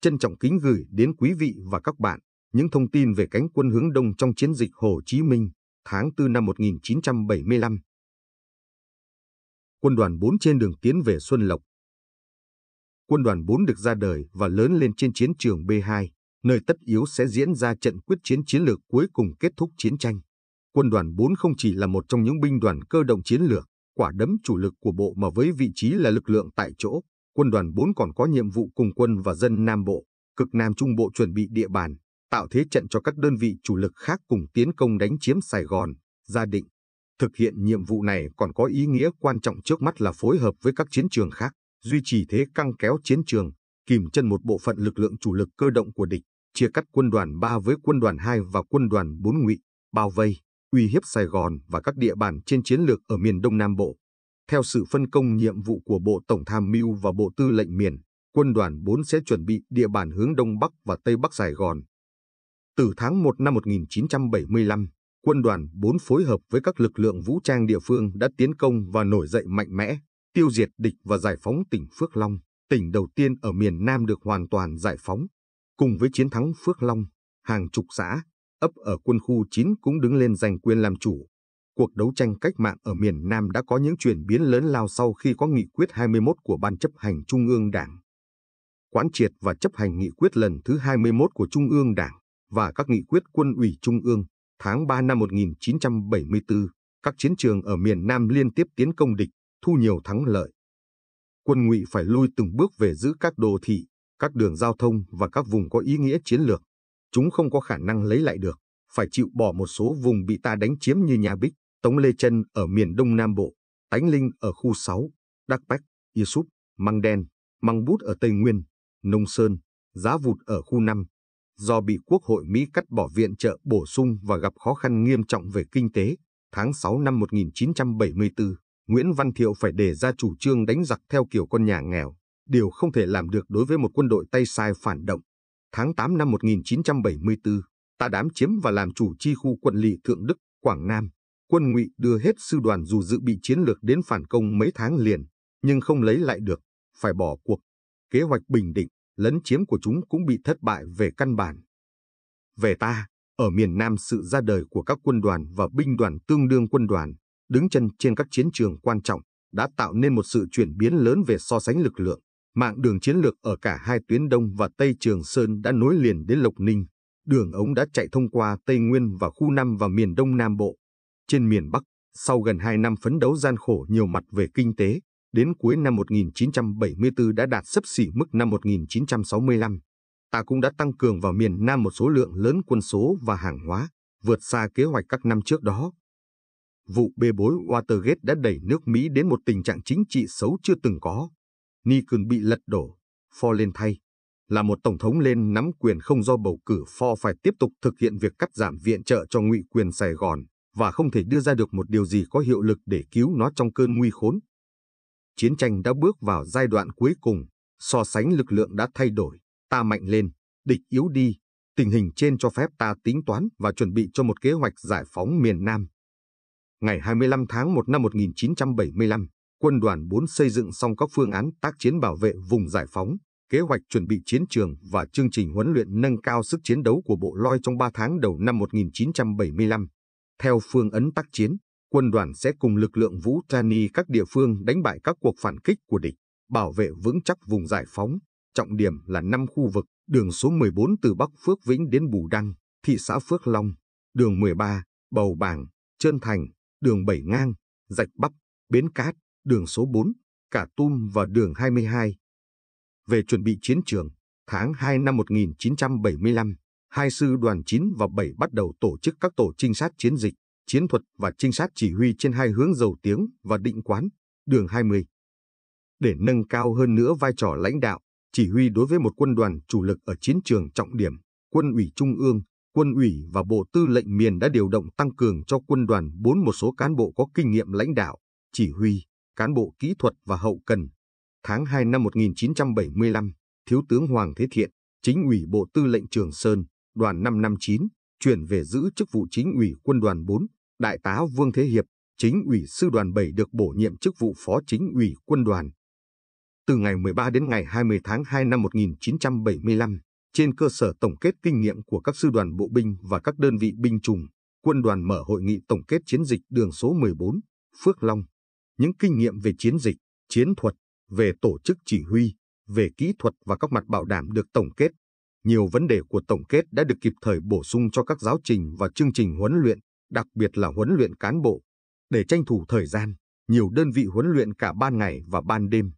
trân trọng kính gửi đến quý vị và các bạn những thông tin về cánh quân hướng đông trong chiến dịch Hồ Chí Minh tháng 4 năm 1975. Quân đoàn 4 trên đường tiến về Xuân Lộc. Quân đoàn 4 được ra đời và lớn lên trên chiến trường B2, nơi tất yếu sẽ diễn ra trận quyết chiến chiến lược cuối cùng kết thúc chiến tranh. Quân đoàn 4 không chỉ là một trong những binh đoàn cơ động chiến lược, quả đấm chủ lực của bộ mà với vị trí là lực lượng tại chỗ, quân đoàn 4 còn có nhiệm vụ cùng quân và dân Nam Bộ, cực Nam Trung Bộ chuẩn bị địa bàn, tạo thế trận cho các đơn vị chủ lực khác cùng tiến công đánh chiếm Sài Gòn, Gia Định. Thực hiện nhiệm vụ này còn có ý nghĩa quan trọng trước mắt là phối hợp với các chiến trường khác, duy trì thế căng kéo chiến trường, kìm chân một bộ phận lực lượng chủ lực cơ động của địch, chia cắt quân đoàn 3 với quân đoàn 2 và quân đoàn 4 ngụy, bao vây, uy hiếp Sài Gòn và các địa bàn trên chiến lược ở miền Đông Nam Bộ. Theo sự phân công nhiệm vụ của Bộ Tổng Tham mưu và Bộ Tư lệnh miền, quân đoàn 4 sẽ chuẩn bị địa bàn hướng Đông Bắc và Tây Bắc Sài Gòn. Từ tháng 1 năm 1975, quân đoàn 4 phối hợp với các lực lượng vũ trang địa phương đã tiến công và nổi dậy mạnh mẽ, tiêu diệt địch và giải phóng tỉnh Phước Long, tỉnh đầu tiên ở miền Nam được hoàn toàn giải phóng. Cùng với chiến thắng Phước Long, hàng chục xã, ấp ở quân khu 9 cũng đứng lên giành quyền làm chủ cuộc đấu tranh cách mạng ở miền Nam đã có những chuyển biến lớn lao sau khi có nghị quyết 21 của Ban chấp hành Trung ương Đảng. Quán triệt và chấp hành nghị quyết lần thứ 21 của Trung ương Đảng và các nghị quyết quân ủy Trung ương tháng 3 năm 1974, các chiến trường ở miền Nam liên tiếp tiến công địch, thu nhiều thắng lợi. Quân ngụy phải lui từng bước về giữ các đô thị, các đường giao thông và các vùng có ý nghĩa chiến lược. Chúng không có khả năng lấy lại được, phải chịu bỏ một số vùng bị ta đánh chiếm như nhà Bích, Tống Lê Trân ở miền Đông Nam Bộ, Tánh Linh ở khu 6, Đắc Bách, Yisup, Măng Đen, Măng Bút ở Tây Nguyên, Nông Sơn, Giá Vụt ở khu 5. Do bị Quốc hội Mỹ cắt bỏ viện trợ bổ sung và gặp khó khăn nghiêm trọng về kinh tế, tháng 6 năm 1974, Nguyễn Văn Thiệu phải đề ra chủ trương đánh giặc theo kiểu con nhà nghèo, điều không thể làm được đối với một quân đội tay sai phản động. Tháng 8 năm 1974, ta đám chiếm và làm chủ chi khu quận lỵ Thượng Đức, Quảng Nam, quân ngụy đưa hết sư đoàn dù dự bị chiến lược đến phản công mấy tháng liền, nhưng không lấy lại được, phải bỏ cuộc. Kế hoạch bình định, lấn chiếm của chúng cũng bị thất bại về căn bản. Về ta, ở miền Nam sự ra đời của các quân đoàn và binh đoàn tương đương quân đoàn, đứng chân trên các chiến trường quan trọng, đã tạo nên một sự chuyển biến lớn về so sánh lực lượng. Mạng đường chiến lược ở cả hai tuyến Đông và Tây Trường Sơn đã nối liền đến Lộc Ninh. Đường ống đã chạy thông qua Tây Nguyên và khu Nam và miền Đông Nam Bộ, trên miền Bắc, sau gần 2 năm phấn đấu gian khổ nhiều mặt về kinh tế, đến cuối năm 1974 đã đạt sấp xỉ mức năm 1965. Ta cũng đã tăng cường vào miền Nam một số lượng lớn quân số và hàng hóa, vượt xa kế hoạch các năm trước đó. Vụ bê bối Watergate đã đẩy nước Mỹ đến một tình trạng chính trị xấu chưa từng có. Nixon bị lật đổ, Ford lên thay. Là một tổng thống lên nắm quyền không do bầu cử, Ford phải tiếp tục thực hiện việc cắt giảm viện trợ cho ngụy quyền Sài Gòn, và không thể đưa ra được một điều gì có hiệu lực để cứu nó trong cơn nguy khốn. Chiến tranh đã bước vào giai đoạn cuối cùng, so sánh lực lượng đã thay đổi, ta mạnh lên, địch yếu đi, tình hình trên cho phép ta tính toán và chuẩn bị cho một kế hoạch giải phóng miền Nam. Ngày 25 tháng 1 năm 1975, quân đoàn 4 xây dựng xong các phương án tác chiến bảo vệ vùng giải phóng, kế hoạch chuẩn bị chiến trường và chương trình huấn luyện nâng cao sức chiến đấu của bộ loi trong 3 tháng đầu năm 1975. Theo phương ấn tác chiến, quân đoàn sẽ cùng lực lượng vũ trang ni các địa phương đánh bại các cuộc phản kích của địch, bảo vệ vững chắc vùng giải phóng. Trọng điểm là năm khu vực, đường số 14 từ Bắc Phước Vĩnh đến Bù Đăng, thị xã Phước Long, đường 13, Bầu Bàng, Trơn Thành, đường 7 ngang, Dạch Bắp, Bến Cát, đường số 4, Cả Tum và đường 22. Về chuẩn bị chiến trường, tháng 2 năm 1975, hai sư đoàn 9 và 7 bắt đầu tổ chức các tổ trinh sát chiến dịch, chiến thuật và trinh sát chỉ huy trên hai hướng dầu tiếng và định quán, đường 20. Để nâng cao hơn nữa vai trò lãnh đạo, chỉ huy đối với một quân đoàn chủ lực ở chiến trường trọng điểm, quân ủy Trung ương, quân ủy và Bộ Tư lệnh miền đã điều động tăng cường cho quân đoàn 4 một số cán bộ có kinh nghiệm lãnh đạo, chỉ huy, cán bộ kỹ thuật và hậu cần. Tháng 2 năm 1975, Thiếu tướng Hoàng Thế Thiện, chính ủy Bộ Tư lệnh Trường Sơn, đoàn 559 chuyển về giữ chức vụ chính ủy quân đoàn 4, đại tá Vương Thế Hiệp, chính ủy sư đoàn 7 được bổ nhiệm chức vụ phó chính ủy quân đoàn. Từ ngày 13 đến ngày 20 tháng 2 năm 1975, trên cơ sở tổng kết kinh nghiệm của các sư đoàn bộ binh và các đơn vị binh chủng, quân đoàn mở hội nghị tổng kết chiến dịch đường số 14, Phước Long. Những kinh nghiệm về chiến dịch, chiến thuật, về tổ chức chỉ huy, về kỹ thuật và các mặt bảo đảm được tổng kết nhiều vấn đề của tổng kết đã được kịp thời bổ sung cho các giáo trình và chương trình huấn luyện, đặc biệt là huấn luyện cán bộ. Để tranh thủ thời gian, nhiều đơn vị huấn luyện cả ban ngày và ban đêm.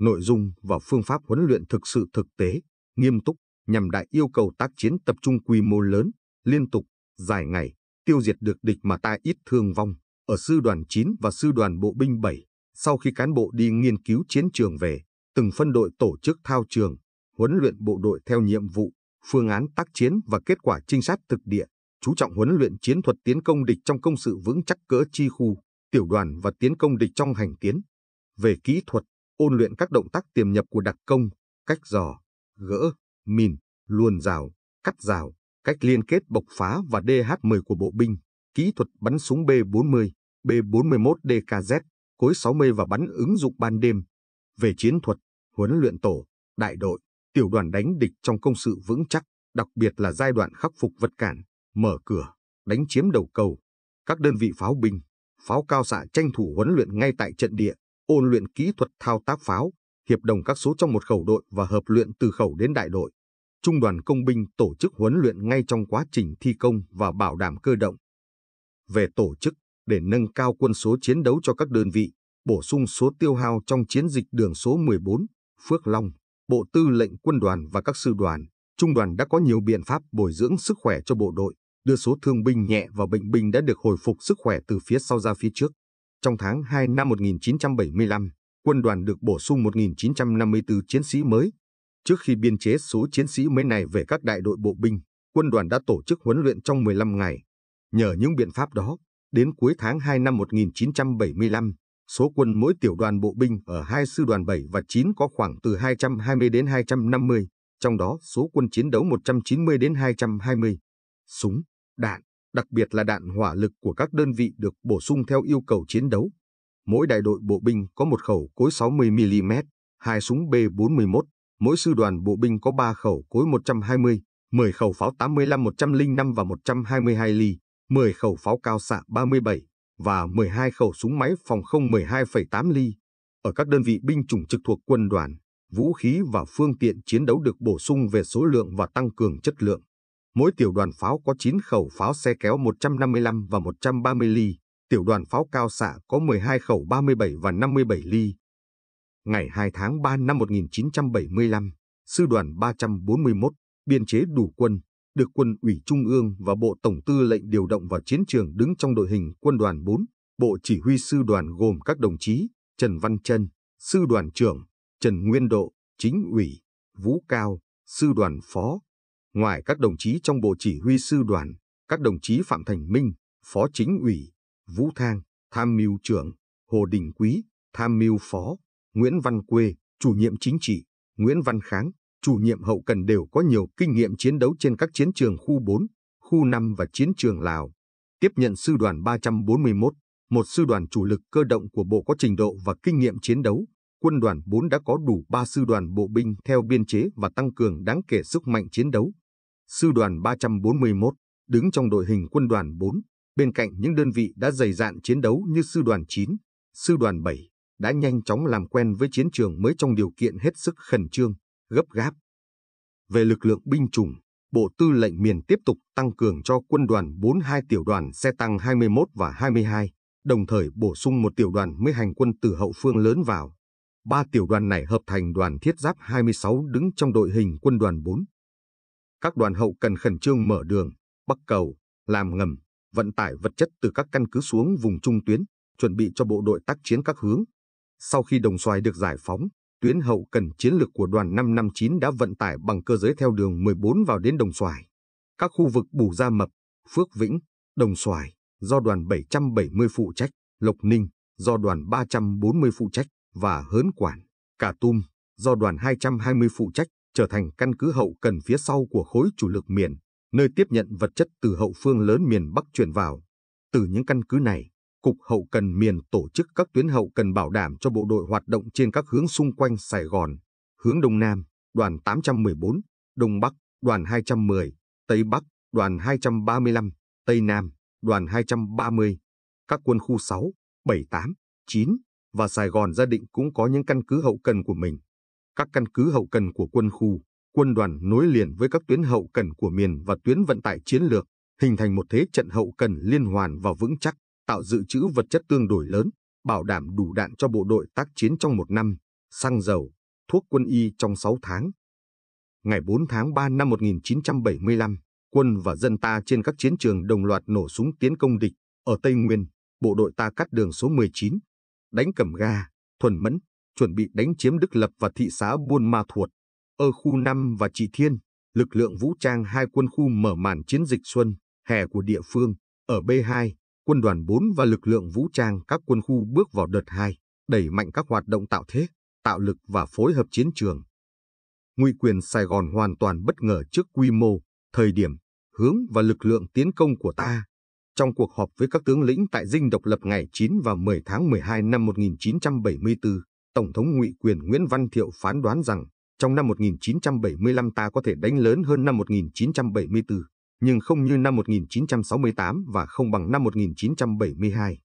Nội dung và phương pháp huấn luyện thực sự thực tế, nghiêm túc, nhằm đại yêu cầu tác chiến tập trung quy mô lớn, liên tục, dài ngày, tiêu diệt được địch mà ta ít thương vong. Ở sư đoàn 9 và sư đoàn bộ binh 7, sau khi cán bộ đi nghiên cứu chiến trường về, từng phân đội tổ chức thao trường, huấn luyện bộ đội theo nhiệm vụ, phương án tác chiến và kết quả trinh sát thực địa, chú trọng huấn luyện chiến thuật tiến công địch trong công sự vững chắc cỡ chi khu, tiểu đoàn và tiến công địch trong hành tiến. Về kỹ thuật, ôn luyện các động tác tiềm nhập của đặc công, cách dò, gỡ, mìn, luồn rào, cắt rào, cách liên kết bộc phá và DH-10 của bộ binh, kỹ thuật bắn súng B-40, B-41 DKZ, cối 60 và bắn ứng dụng ban đêm. Về chiến thuật, huấn luyện tổ, đại đội, tiểu đoàn đánh địch trong công sự vững chắc, đặc biệt là giai đoạn khắc phục vật cản, mở cửa, đánh chiếm đầu cầu. Các đơn vị pháo binh, pháo cao xạ tranh thủ huấn luyện ngay tại trận địa, ôn luyện kỹ thuật thao tác pháo, hiệp đồng các số trong một khẩu đội và hợp luyện từ khẩu đến đại đội. Trung đoàn công binh tổ chức huấn luyện ngay trong quá trình thi công và bảo đảm cơ động. Về tổ chức, để nâng cao quân số chiến đấu cho các đơn vị, bổ sung số tiêu hao trong chiến dịch đường số 14, Phước Long, Bộ Tư lệnh Quân đoàn và các sư đoàn, trung đoàn đã có nhiều biện pháp bồi dưỡng sức khỏe cho bộ đội, đưa số thương binh nhẹ và bệnh binh đã được hồi phục sức khỏe từ phía sau ra phía trước. Trong tháng 2 năm 1975, quân đoàn được bổ sung 1.954 chiến sĩ mới. Trước khi biên chế số chiến sĩ mới này về các đại đội bộ binh, quân đoàn đã tổ chức huấn luyện trong 15 ngày. Nhờ những biện pháp đó, đến cuối tháng 2 năm 1975, số quân mỗi tiểu đoàn bộ binh ở hai sư đoàn 7 và 9 có khoảng từ 220 đến 250, trong đó số quân chiến đấu 190 đến 220. Súng, đạn, đặc biệt là đạn hỏa lực của các đơn vị được bổ sung theo yêu cầu chiến đấu. Mỗi đại đội bộ binh có một khẩu cối 60mm, hai súng B41, mỗi sư đoàn bộ binh có 3 khẩu cối 120, 10 khẩu pháo 85, 105 và 122 ly, 10 khẩu pháo cao xạ 37, và 12 khẩu súng máy phòng không 12,8 ly. Ở các đơn vị binh chủng trực thuộc quân đoàn, vũ khí và phương tiện chiến đấu được bổ sung về số lượng và tăng cường chất lượng. Mỗi tiểu đoàn pháo có 9 khẩu pháo xe kéo 155 và 130 ly, tiểu đoàn pháo cao xạ có 12 khẩu 37 và 57 ly. Ngày 2 tháng 3 năm 1975, Sư đoàn 341, biên chế đủ quân, được quân ủy Trung ương và Bộ Tổng tư lệnh điều động vào chiến trường đứng trong đội hình quân đoàn 4, Bộ Chỉ huy Sư đoàn gồm các đồng chí Trần Văn Trân, Sư đoàn trưởng, Trần Nguyên Độ, Chính ủy, Vũ Cao, Sư đoàn phó. Ngoài các đồng chí trong Bộ Chỉ huy Sư đoàn, các đồng chí Phạm Thành Minh, Phó Chính ủy, Vũ Thang, Tham mưu trưởng, Hồ Đình Quý, Tham mưu phó, Nguyễn Văn Quê, chủ nhiệm chính trị, Nguyễn Văn Kháng, chủ nhiệm hậu cần đều có nhiều kinh nghiệm chiến đấu trên các chiến trường khu 4, khu 5 và chiến trường Lào. Tiếp nhận sư đoàn 341, một sư đoàn chủ lực cơ động của Bộ có trình độ và kinh nghiệm chiến đấu, quân đoàn 4 đã có đủ 3 sư đoàn bộ binh theo biên chế và tăng cường đáng kể sức mạnh chiến đấu. Sư đoàn 341 đứng trong đội hình quân đoàn 4, bên cạnh những đơn vị đã dày dạn chiến đấu như sư đoàn 9, sư đoàn 7, đã nhanh chóng làm quen với chiến trường mới trong điều kiện hết sức khẩn trương gấp gáp. Về lực lượng binh chủng, Bộ Tư lệnh miền tiếp tục tăng cường cho quân đoàn 42 tiểu đoàn xe tăng 21 và 22, đồng thời bổ sung một tiểu đoàn mới hành quân từ hậu phương lớn vào. Ba tiểu đoàn này hợp thành đoàn thiết giáp 26 đứng trong đội hình quân đoàn 4. Các đoàn hậu cần khẩn trương mở đường, bắc cầu, làm ngầm, vận tải vật chất từ các căn cứ xuống vùng trung tuyến, chuẩn bị cho bộ đội tác chiến các hướng. Sau khi đồng xoài được giải phóng, Tuyến hậu cần chiến lược của đoàn 559 đã vận tải bằng cơ giới theo đường 14 vào đến Đồng Xoài. Các khu vực Bù Gia Mập, Phước Vĩnh, Đồng Xoài do đoàn 770 phụ trách, Lộc Ninh do đoàn 340 phụ trách và Hớn Quản, cà Tum do đoàn 220 phụ trách trở thành căn cứ hậu cần phía sau của khối chủ lực miền, nơi tiếp nhận vật chất từ hậu phương lớn miền Bắc chuyển vào. Từ những căn cứ này, Cục Hậu cần miền tổ chức các tuyến hậu cần bảo đảm cho bộ đội hoạt động trên các hướng xung quanh Sài Gòn, hướng Đông Nam, đoàn 814, Đông Bắc, đoàn 210, Tây Bắc, đoàn 235, Tây Nam, đoàn 230. Các quân khu 6, 7, 8, 9 và Sài Gòn gia định cũng có những căn cứ hậu cần của mình. Các căn cứ hậu cần của quân khu, quân đoàn nối liền với các tuyến hậu cần của miền và tuyến vận tải chiến lược, hình thành một thế trận hậu cần liên hoàn và vững chắc tạo dự trữ vật chất tương đối lớn, bảo đảm đủ đạn cho bộ đội tác chiến trong một năm, xăng dầu, thuốc quân y trong 6 tháng. Ngày 4 tháng 3 năm 1975, quân và dân ta trên các chiến trường đồng loạt nổ súng tiến công địch. Ở Tây Nguyên, bộ đội ta cắt đường số 19, đánh cẩm ga, thuần mẫn, chuẩn bị đánh chiếm Đức Lập và thị xã Buôn Ma Thuột. Ở khu 5 và Trị Thiên, lực lượng vũ trang hai quân khu mở màn chiến dịch xuân, hè của địa phương, ở B2, quân đoàn 4 và lực lượng vũ trang các quân khu bước vào đợt 2, đẩy mạnh các hoạt động tạo thế, tạo lực và phối hợp chiến trường. Ngụy quyền Sài Gòn hoàn toàn bất ngờ trước quy mô, thời điểm, hướng và lực lượng tiến công của ta. Trong cuộc họp với các tướng lĩnh tại dinh độc lập ngày 9 và 10 tháng 12 năm 1974, Tổng thống Ngụy quyền Nguyễn Văn Thiệu phán đoán rằng trong năm 1975 ta có thể đánh lớn hơn năm 1974 nhưng không như năm 1968 và không bằng năm 1972.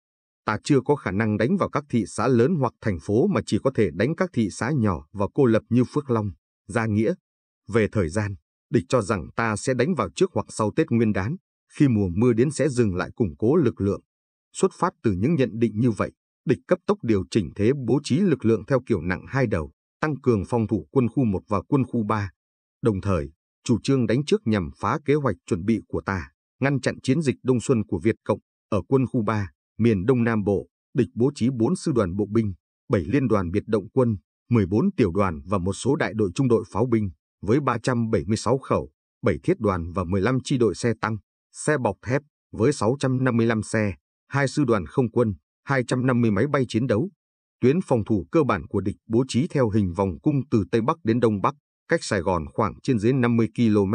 Ta chưa có khả năng đánh vào các thị xã lớn hoặc thành phố mà chỉ có thể đánh các thị xã nhỏ và cô lập như Phước Long, Gia Nghĩa. Về thời gian, địch cho rằng ta sẽ đánh vào trước hoặc sau Tết Nguyên đán, khi mùa mưa đến sẽ dừng lại củng cố lực lượng. Xuất phát từ những nhận định như vậy, địch cấp tốc điều chỉnh thế bố trí lực lượng theo kiểu nặng hai đầu, tăng cường phòng thủ quân khu 1 và quân khu 3. Đồng thời, chủ trương đánh trước nhằm phá kế hoạch chuẩn bị của ta, ngăn chặn chiến dịch đông xuân của Việt Cộng ở quân khu 3, miền Đông Nam Bộ, địch bố trí 4 sư đoàn bộ binh, 7 liên đoàn biệt động quân, 14 tiểu đoàn và một số đại đội trung đội pháo binh, với 376 khẩu, 7 thiết đoàn và 15 chi đội xe tăng, xe bọc thép, với 655 xe, hai sư đoàn không quân, 250 máy bay chiến đấu. Tuyến phòng thủ cơ bản của địch bố trí theo hình vòng cung từ Tây Bắc đến Đông Bắc, cách Sài Gòn khoảng trên dưới 50 km,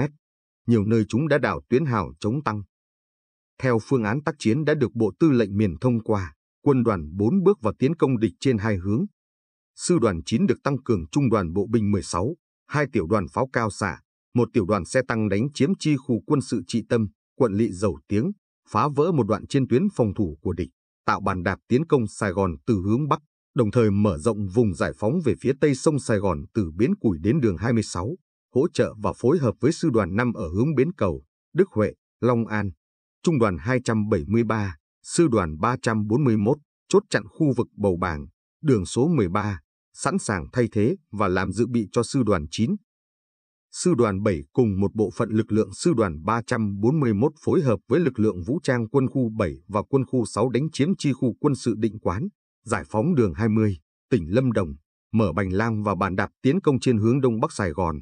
nhiều nơi chúng đã đảo tuyến hào chống tăng. Theo phương án tác chiến đã được Bộ Tư lệnh miền thông qua, quân đoàn 4 bước vào tiến công địch trên hai hướng. Sư đoàn 9 được tăng cường trung đoàn bộ binh 16, hai tiểu đoàn pháo cao xạ, một tiểu đoàn xe tăng đánh chiếm chi khu quân sự trị tâm, quận lỵ dầu tiếng, phá vỡ một đoạn trên tuyến phòng thủ của địch, tạo bàn đạp tiến công Sài Gòn từ hướng Bắc đồng thời mở rộng vùng giải phóng về phía tây sông Sài Gòn từ Bến Củi đến đường 26, hỗ trợ và phối hợp với Sư đoàn 5 ở hướng Bến Cầu, Đức Huệ, Long An, Trung đoàn 273, Sư đoàn 341, chốt chặn khu vực Bầu Bàng, đường số 13, sẵn sàng thay thế và làm dự bị cho Sư đoàn 9. Sư đoàn 7 cùng một bộ phận lực lượng Sư đoàn 341 phối hợp với lực lượng vũ trang quân khu 7 và quân khu 6 đánh chiếm chi khu quân sự định quán, giải phóng đường 20, tỉnh Lâm Đồng, mở Bành Lang và bàn đạp tiến công trên hướng Đông Bắc Sài Gòn.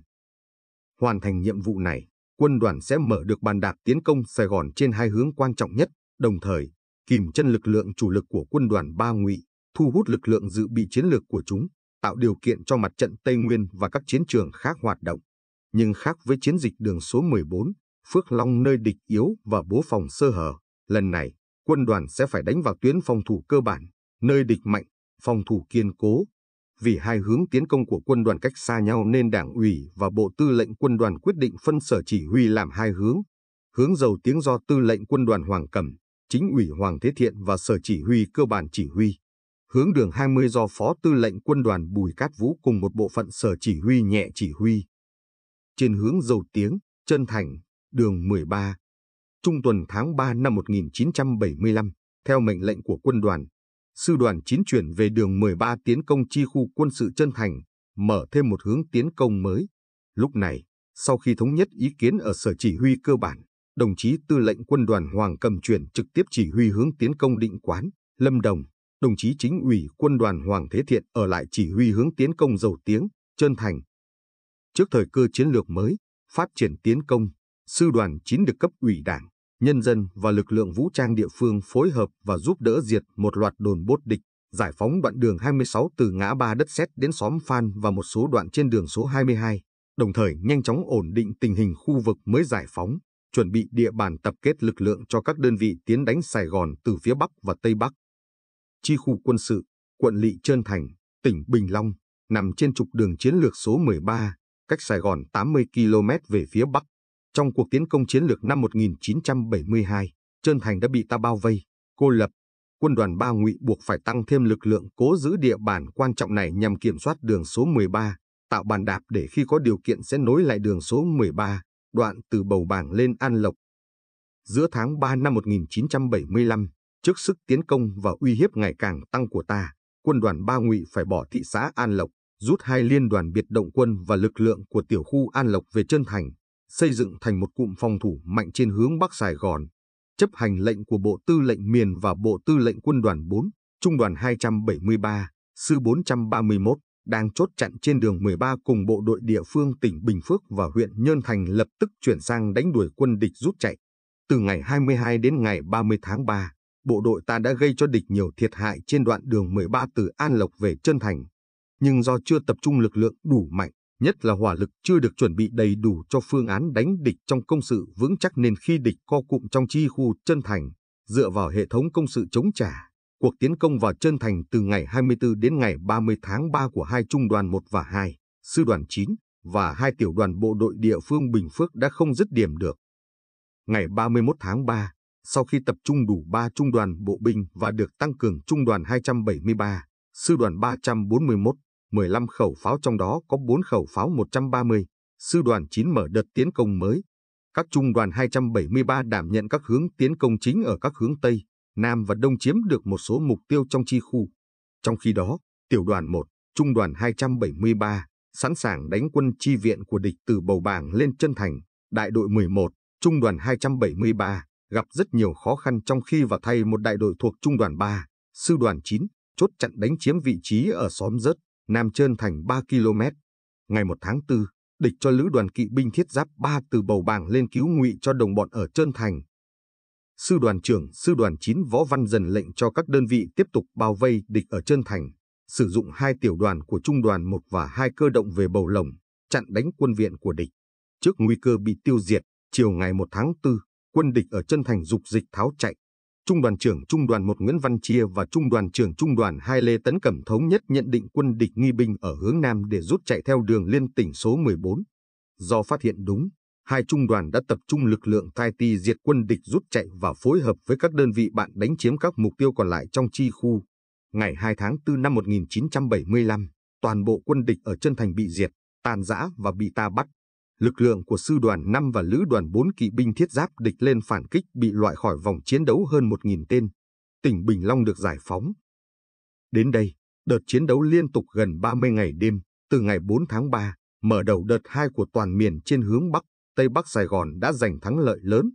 Hoàn thành nhiệm vụ này, quân đoàn sẽ mở được bàn đạp tiến công Sài Gòn trên hai hướng quan trọng nhất, đồng thời kìm chân lực lượng chủ lực của quân đoàn Ba Ngụy, thu hút lực lượng dự bị chiến lược của chúng, tạo điều kiện cho mặt trận Tây Nguyên và các chiến trường khác hoạt động. Nhưng khác với chiến dịch đường số 14, Phước Long nơi địch yếu và bố phòng sơ hở, lần này quân đoàn sẽ phải đánh vào tuyến phòng thủ cơ bản, nơi địch mạnh, phòng thủ kiên cố. Vì hai hướng tiến công của quân đoàn cách xa nhau nên đảng ủy và bộ tư lệnh quân đoàn quyết định phân sở chỉ huy làm hai hướng. Hướng dầu tiếng do tư lệnh quân đoàn Hoàng Cẩm, chính ủy Hoàng Thế Thiện và sở chỉ huy cơ bản chỉ huy. Hướng đường 20 do phó tư lệnh quân đoàn Bùi Cát Vũ cùng một bộ phận sở chỉ huy nhẹ chỉ huy. Trên hướng dầu tiếng, chân thành, đường 13, trung tuần tháng 3 năm 1975, theo mệnh lệnh của quân đoàn, sư đoàn 9 chuyển về đường 13 tiến công chi khu quân sự chân thành, mở thêm một hướng tiến công mới. Lúc này, sau khi thống nhất ý kiến ở sở chỉ huy cơ bản, đồng chí tư lệnh quân đoàn Hoàng Cầm chuyển trực tiếp chỉ huy hướng tiến công định quán, Lâm Đồng, đồng chí chính ủy quân đoàn Hoàng Thế Thiện ở lại chỉ huy hướng tiến công dầu tiếng, chân thành. Trước thời cơ chiến lược mới, phát triển tiến công, sư đoàn 9 được cấp ủy đảng, nhân dân và lực lượng vũ trang địa phương phối hợp và giúp đỡ diệt một loạt đồn bốt địch, giải phóng đoạn đường 26 từ ngã ba đất sét đến xóm Phan và một số đoạn trên đường số 22, đồng thời nhanh chóng ổn định tình hình khu vực mới giải phóng, chuẩn bị địa bàn tập kết lực lượng cho các đơn vị tiến đánh Sài Gòn từ phía Bắc và Tây Bắc. Chi khu quân sự, quận Lị Trơn Thành, tỉnh Bình Long, nằm trên trục đường chiến lược số 13, cách Sài Gòn 80 km về phía Bắc trong cuộc tiến công chiến lược năm 1972, Trơn Thành đã bị ta bao vây, cô lập. Quân đoàn ba ngụy buộc phải tăng thêm lực lượng cố giữ địa bàn quan trọng này nhằm kiểm soát đường số 13, tạo bàn đạp để khi có điều kiện sẽ nối lại đường số 13, đoạn từ Bầu Bàng lên An Lộc. Giữa tháng 3 năm 1975, trước sức tiến công và uy hiếp ngày càng tăng của ta, quân đoàn ba ngụy phải bỏ thị xã An Lộc, rút hai liên đoàn biệt động quân và lực lượng của tiểu khu An Lộc về Trơn Thành, xây dựng thành một cụm phòng thủ mạnh trên hướng Bắc Sài Gòn, chấp hành lệnh của Bộ Tư lệnh Miền và Bộ Tư lệnh Quân đoàn 4, Trung đoàn 273, Sư 431 đang chốt chặn trên đường 13 cùng bộ đội địa phương tỉnh Bình Phước và huyện Nhơn Thành lập tức chuyển sang đánh đuổi quân địch rút chạy. Từ ngày 22 đến ngày 30 tháng 3, bộ đội ta đã gây cho địch nhiều thiệt hại trên đoạn đường 13 từ An Lộc về Trân Thành. Nhưng do chưa tập trung lực lượng đủ mạnh, nhất là hỏa lực chưa được chuẩn bị đầy đủ cho phương án đánh địch trong công sự vững chắc nên khi địch co cụm trong chi khu chân thành, dựa vào hệ thống công sự chống trả, cuộc tiến công vào chân thành từ ngày 24 đến ngày 30 tháng 3 của hai trung đoàn 1 và 2, sư đoàn 9 và hai tiểu đoàn bộ đội địa phương Bình Phước đã không dứt điểm được. Ngày 31 tháng 3, sau khi tập trung đủ 3 trung đoàn bộ binh và được tăng cường trung đoàn 273, sư đoàn 341, 15 khẩu pháo trong đó có 4 khẩu pháo 130, sư đoàn 9 mở đợt tiến công mới. Các trung đoàn 273 đảm nhận các hướng tiến công chính ở các hướng Tây, Nam và Đông chiếm được một số mục tiêu trong chi khu. Trong khi đó, tiểu đoàn 1, trung đoàn 273, sẵn sàng đánh quân chi viện của địch từ Bầu Bàng lên Chân Thành. Đại đội 11, trung đoàn 273, gặp rất nhiều khó khăn trong khi vào thay một đại đội thuộc trung đoàn 3, sư đoàn 9, chốt chặn đánh chiếm vị trí ở xóm Rớt. Nam Trơn thành 3 km. Ngày 1 tháng 4, địch cho lữ đoàn kỵ binh thiết giáp 3 từ bầu bàng lên cứu ngụy cho đồng bọn ở Trơn thành. Sư đoàn trưởng sư đoàn 9 Võ Văn dần lệnh cho các đơn vị tiếp tục bao vây địch ở Trơn thành, sử dụng hai tiểu đoàn của trung đoàn 1 và hai cơ động về bầu lồng, chặn đánh quân viện của địch. Trước nguy cơ bị tiêu diệt, chiều ngày 1 tháng 4, quân địch ở Trân Thành dục dịch tháo chạy. Trung đoàn trưởng Trung đoàn 1 Nguyễn Văn Chia và Trung đoàn trưởng Trung đoàn 2 Lê Tấn Cẩm thống nhất nhận định quân địch nghi binh ở hướng Nam để rút chạy theo đường liên tỉnh số 14. Do phát hiện đúng, hai trung đoàn đã tập trung lực lượng thai ti diệt quân địch rút chạy và phối hợp với các đơn vị bạn đánh chiếm các mục tiêu còn lại trong chi khu. Ngày 2 tháng 4 năm 1975, toàn bộ quân địch ở chân thành bị diệt, tàn rã và bị ta bắt lực lượng của sư đoàn 5 và lữ đoàn 4 kỵ binh thiết giáp địch lên phản kích bị loại khỏi vòng chiến đấu hơn 1.000 tên. Tỉnh Bình Long được giải phóng. Đến đây, đợt chiến đấu liên tục gần 30 ngày đêm, từ ngày 4 tháng 3, mở đầu đợt 2 của toàn miền trên hướng Bắc, Tây Bắc Sài Gòn đã giành thắng lợi lớn.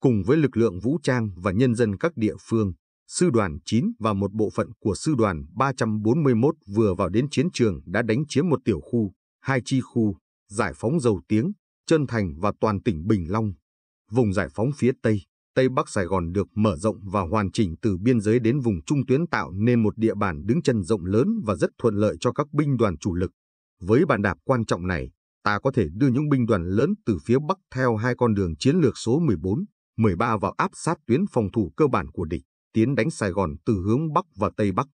Cùng với lực lượng vũ trang và nhân dân các địa phương, sư đoàn 9 và một bộ phận của sư đoàn 341 vừa vào đến chiến trường đã đánh chiếm một tiểu khu, hai chi khu, giải phóng giàu tiếng, chân thành và toàn tỉnh Bình Long. Vùng giải phóng phía Tây, Tây Bắc Sài Gòn được mở rộng và hoàn chỉnh từ biên giới đến vùng trung tuyến tạo nên một địa bàn đứng chân rộng lớn và rất thuận lợi cho các binh đoàn chủ lực. Với bàn đạp quan trọng này, ta có thể đưa những binh đoàn lớn từ phía Bắc theo hai con đường chiến lược số 14, 13 vào áp sát tuyến phòng thủ cơ bản của địch, tiến đánh Sài Gòn từ hướng Bắc và Tây Bắc.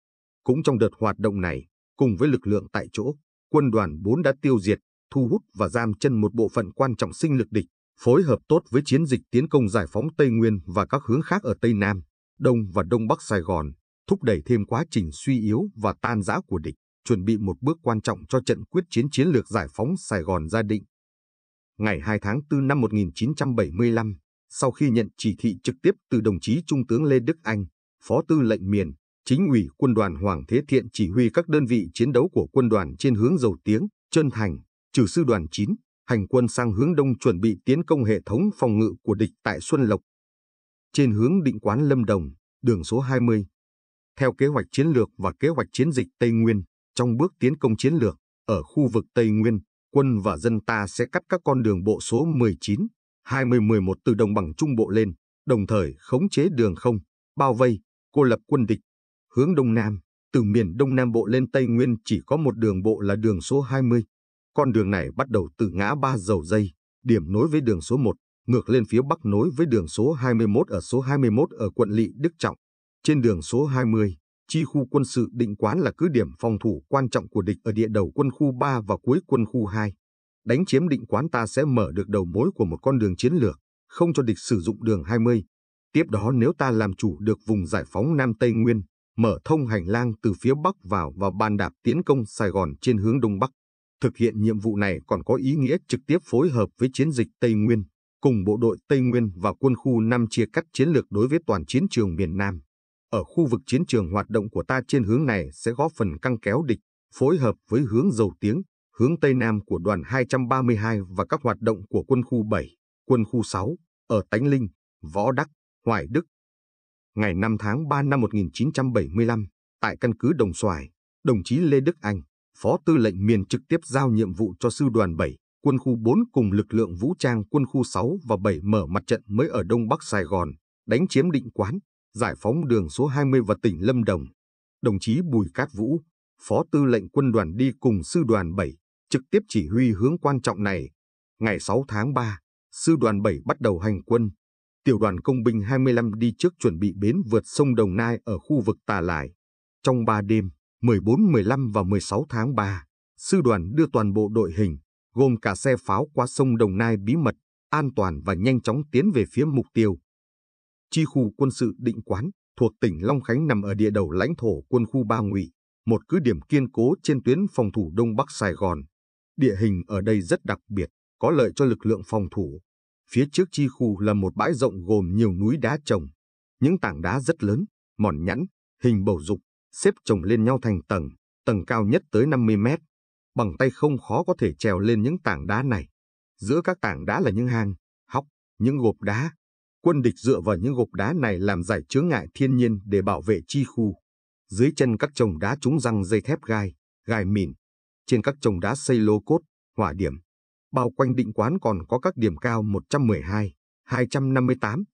Cũng trong đợt hoạt động này, cùng với lực lượng tại chỗ, quân đoàn 4 đã tiêu diệt thu hút và giam chân một bộ phận quan trọng sinh lực địch, phối hợp tốt với chiến dịch tiến công giải phóng Tây Nguyên và các hướng khác ở Tây Nam, Đông và Đông Bắc Sài Gòn, thúc đẩy thêm quá trình suy yếu và tan rã của địch, chuẩn bị một bước quan trọng cho trận quyết chiến chiến lược giải phóng Sài Gòn gia định. Ngày 2 tháng 4 năm 1975, sau khi nhận chỉ thị trực tiếp từ đồng chí Trung tướng Lê Đức Anh, Phó Tư lệnh miền, chính ủy quân đoàn Hoàng Thế Thiện chỉ huy các đơn vị chiến đấu của quân đoàn trên hướng dầu tiếng, Trơn Thành, trừ sư đoàn 9, hành quân sang hướng đông chuẩn bị tiến công hệ thống phòng ngự của địch tại Xuân Lộc. Trên hướng định quán Lâm Đồng, đường số 20, theo kế hoạch chiến lược và kế hoạch chiến dịch Tây Nguyên, trong bước tiến công chiến lược, ở khu vực Tây Nguyên, quân và dân ta sẽ cắt các con đường bộ số 19, 20-11 từ đồng bằng trung bộ lên, đồng thời khống chế đường không, bao vây, cô lập quân địch. Hướng Đông Nam, từ miền Đông Nam Bộ lên Tây Nguyên chỉ có một đường bộ là đường số 20, con đường này bắt đầu từ ngã ba dầu dây, điểm nối với đường số 1, ngược lên phía bắc nối với đường số 21 ở số 21 ở quận Lị Đức Trọng. Trên đường số 20, chi khu quân sự định quán là cứ điểm phòng thủ quan trọng của địch ở địa đầu quân khu 3 và cuối quân khu 2. Đánh chiếm định quán ta sẽ mở được đầu mối của một con đường chiến lược, không cho địch sử dụng đường 20. Tiếp đó nếu ta làm chủ được vùng giải phóng Nam Tây Nguyên, mở thông hành lang từ phía Bắc vào và bàn đạp tiến công Sài Gòn trên hướng Đông Bắc. Thực hiện nhiệm vụ này còn có ý nghĩa trực tiếp phối hợp với chiến dịch Tây Nguyên, cùng bộ đội Tây Nguyên và quân khu Nam chia cắt chiến lược đối với toàn chiến trường miền Nam. Ở khu vực chiến trường hoạt động của ta trên hướng này sẽ góp phần căng kéo địch, phối hợp với hướng dầu tiếng, hướng Tây Nam của đoàn 232 và các hoạt động của quân khu 7, quân khu 6, ở Tánh Linh, Võ Đắc, Hoài Đức. Ngày 5 tháng 3 năm 1975, tại căn cứ Đồng Xoài, đồng chí Lê Đức Anh, Phó Tư lệnh miền trực tiếp giao nhiệm vụ cho Sư đoàn 7, quân khu 4 cùng lực lượng vũ trang quân khu 6 và 7 mở mặt trận mới ở Đông Bắc Sài Gòn, đánh chiếm định quán, giải phóng đường số 20 và tỉnh Lâm Đồng. Đồng chí Bùi Cát Vũ, Phó Tư lệnh quân đoàn đi cùng Sư đoàn 7, trực tiếp chỉ huy hướng quan trọng này. Ngày 6 tháng 3, Sư đoàn 7 bắt đầu hành quân. Tiểu đoàn công binh 25 đi trước chuẩn bị bến vượt sông Đồng Nai ở khu vực Tà Lại. Trong 3 đêm, 14, 15 và 16 tháng 3, sư đoàn đưa toàn bộ đội hình, gồm cả xe pháo qua sông Đồng Nai bí mật, an toàn và nhanh chóng tiến về phía mục tiêu. Chi khu quân sự định quán thuộc tỉnh Long Khánh nằm ở địa đầu lãnh thổ quân khu Ba Ngụy, một cứ điểm kiên cố trên tuyến phòng thủ Đông Bắc Sài Gòn. Địa hình ở đây rất đặc biệt, có lợi cho lực lượng phòng thủ. Phía trước chi khu là một bãi rộng gồm nhiều núi đá trồng, những tảng đá rất lớn, mòn nhẵn, hình bầu dục, xếp chồng lên nhau thành tầng, tầng cao nhất tới 50 mét. Bằng tay không khó có thể trèo lên những tảng đá này. Giữa các tảng đá là những hang, hóc, những gộp đá. Quân địch dựa vào những gộp đá này làm giải chướng ngại thiên nhiên để bảo vệ chi khu. Dưới chân các chồng đá chúng răng dây thép gai, gai mìn. Trên các chồng đá xây lô cốt, hỏa điểm. Bao quanh định quán còn có các điểm cao 112, 258,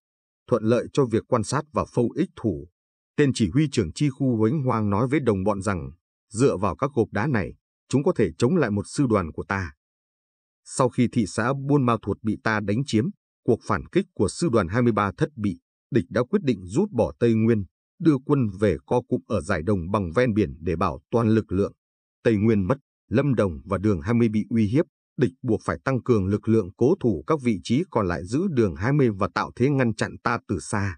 thuận lợi cho việc quan sát và phâu ích thủ. Tên chỉ huy trưởng chi khu Huếnh Hoang nói với đồng bọn rằng, dựa vào các gộp đá này, chúng có thể chống lại một sư đoàn của ta. Sau khi thị xã Buôn Ma Thuột bị ta đánh chiếm, cuộc phản kích của sư đoàn 23 thất bị, địch đã quyết định rút bỏ Tây Nguyên, đưa quân về co cụm ở giải đồng bằng ven biển để bảo toàn lực lượng. Tây Nguyên mất, Lâm Đồng và đường 20 bị uy hiếp, địch buộc phải tăng cường lực lượng cố thủ các vị trí còn lại giữ đường 20 và tạo thế ngăn chặn ta từ xa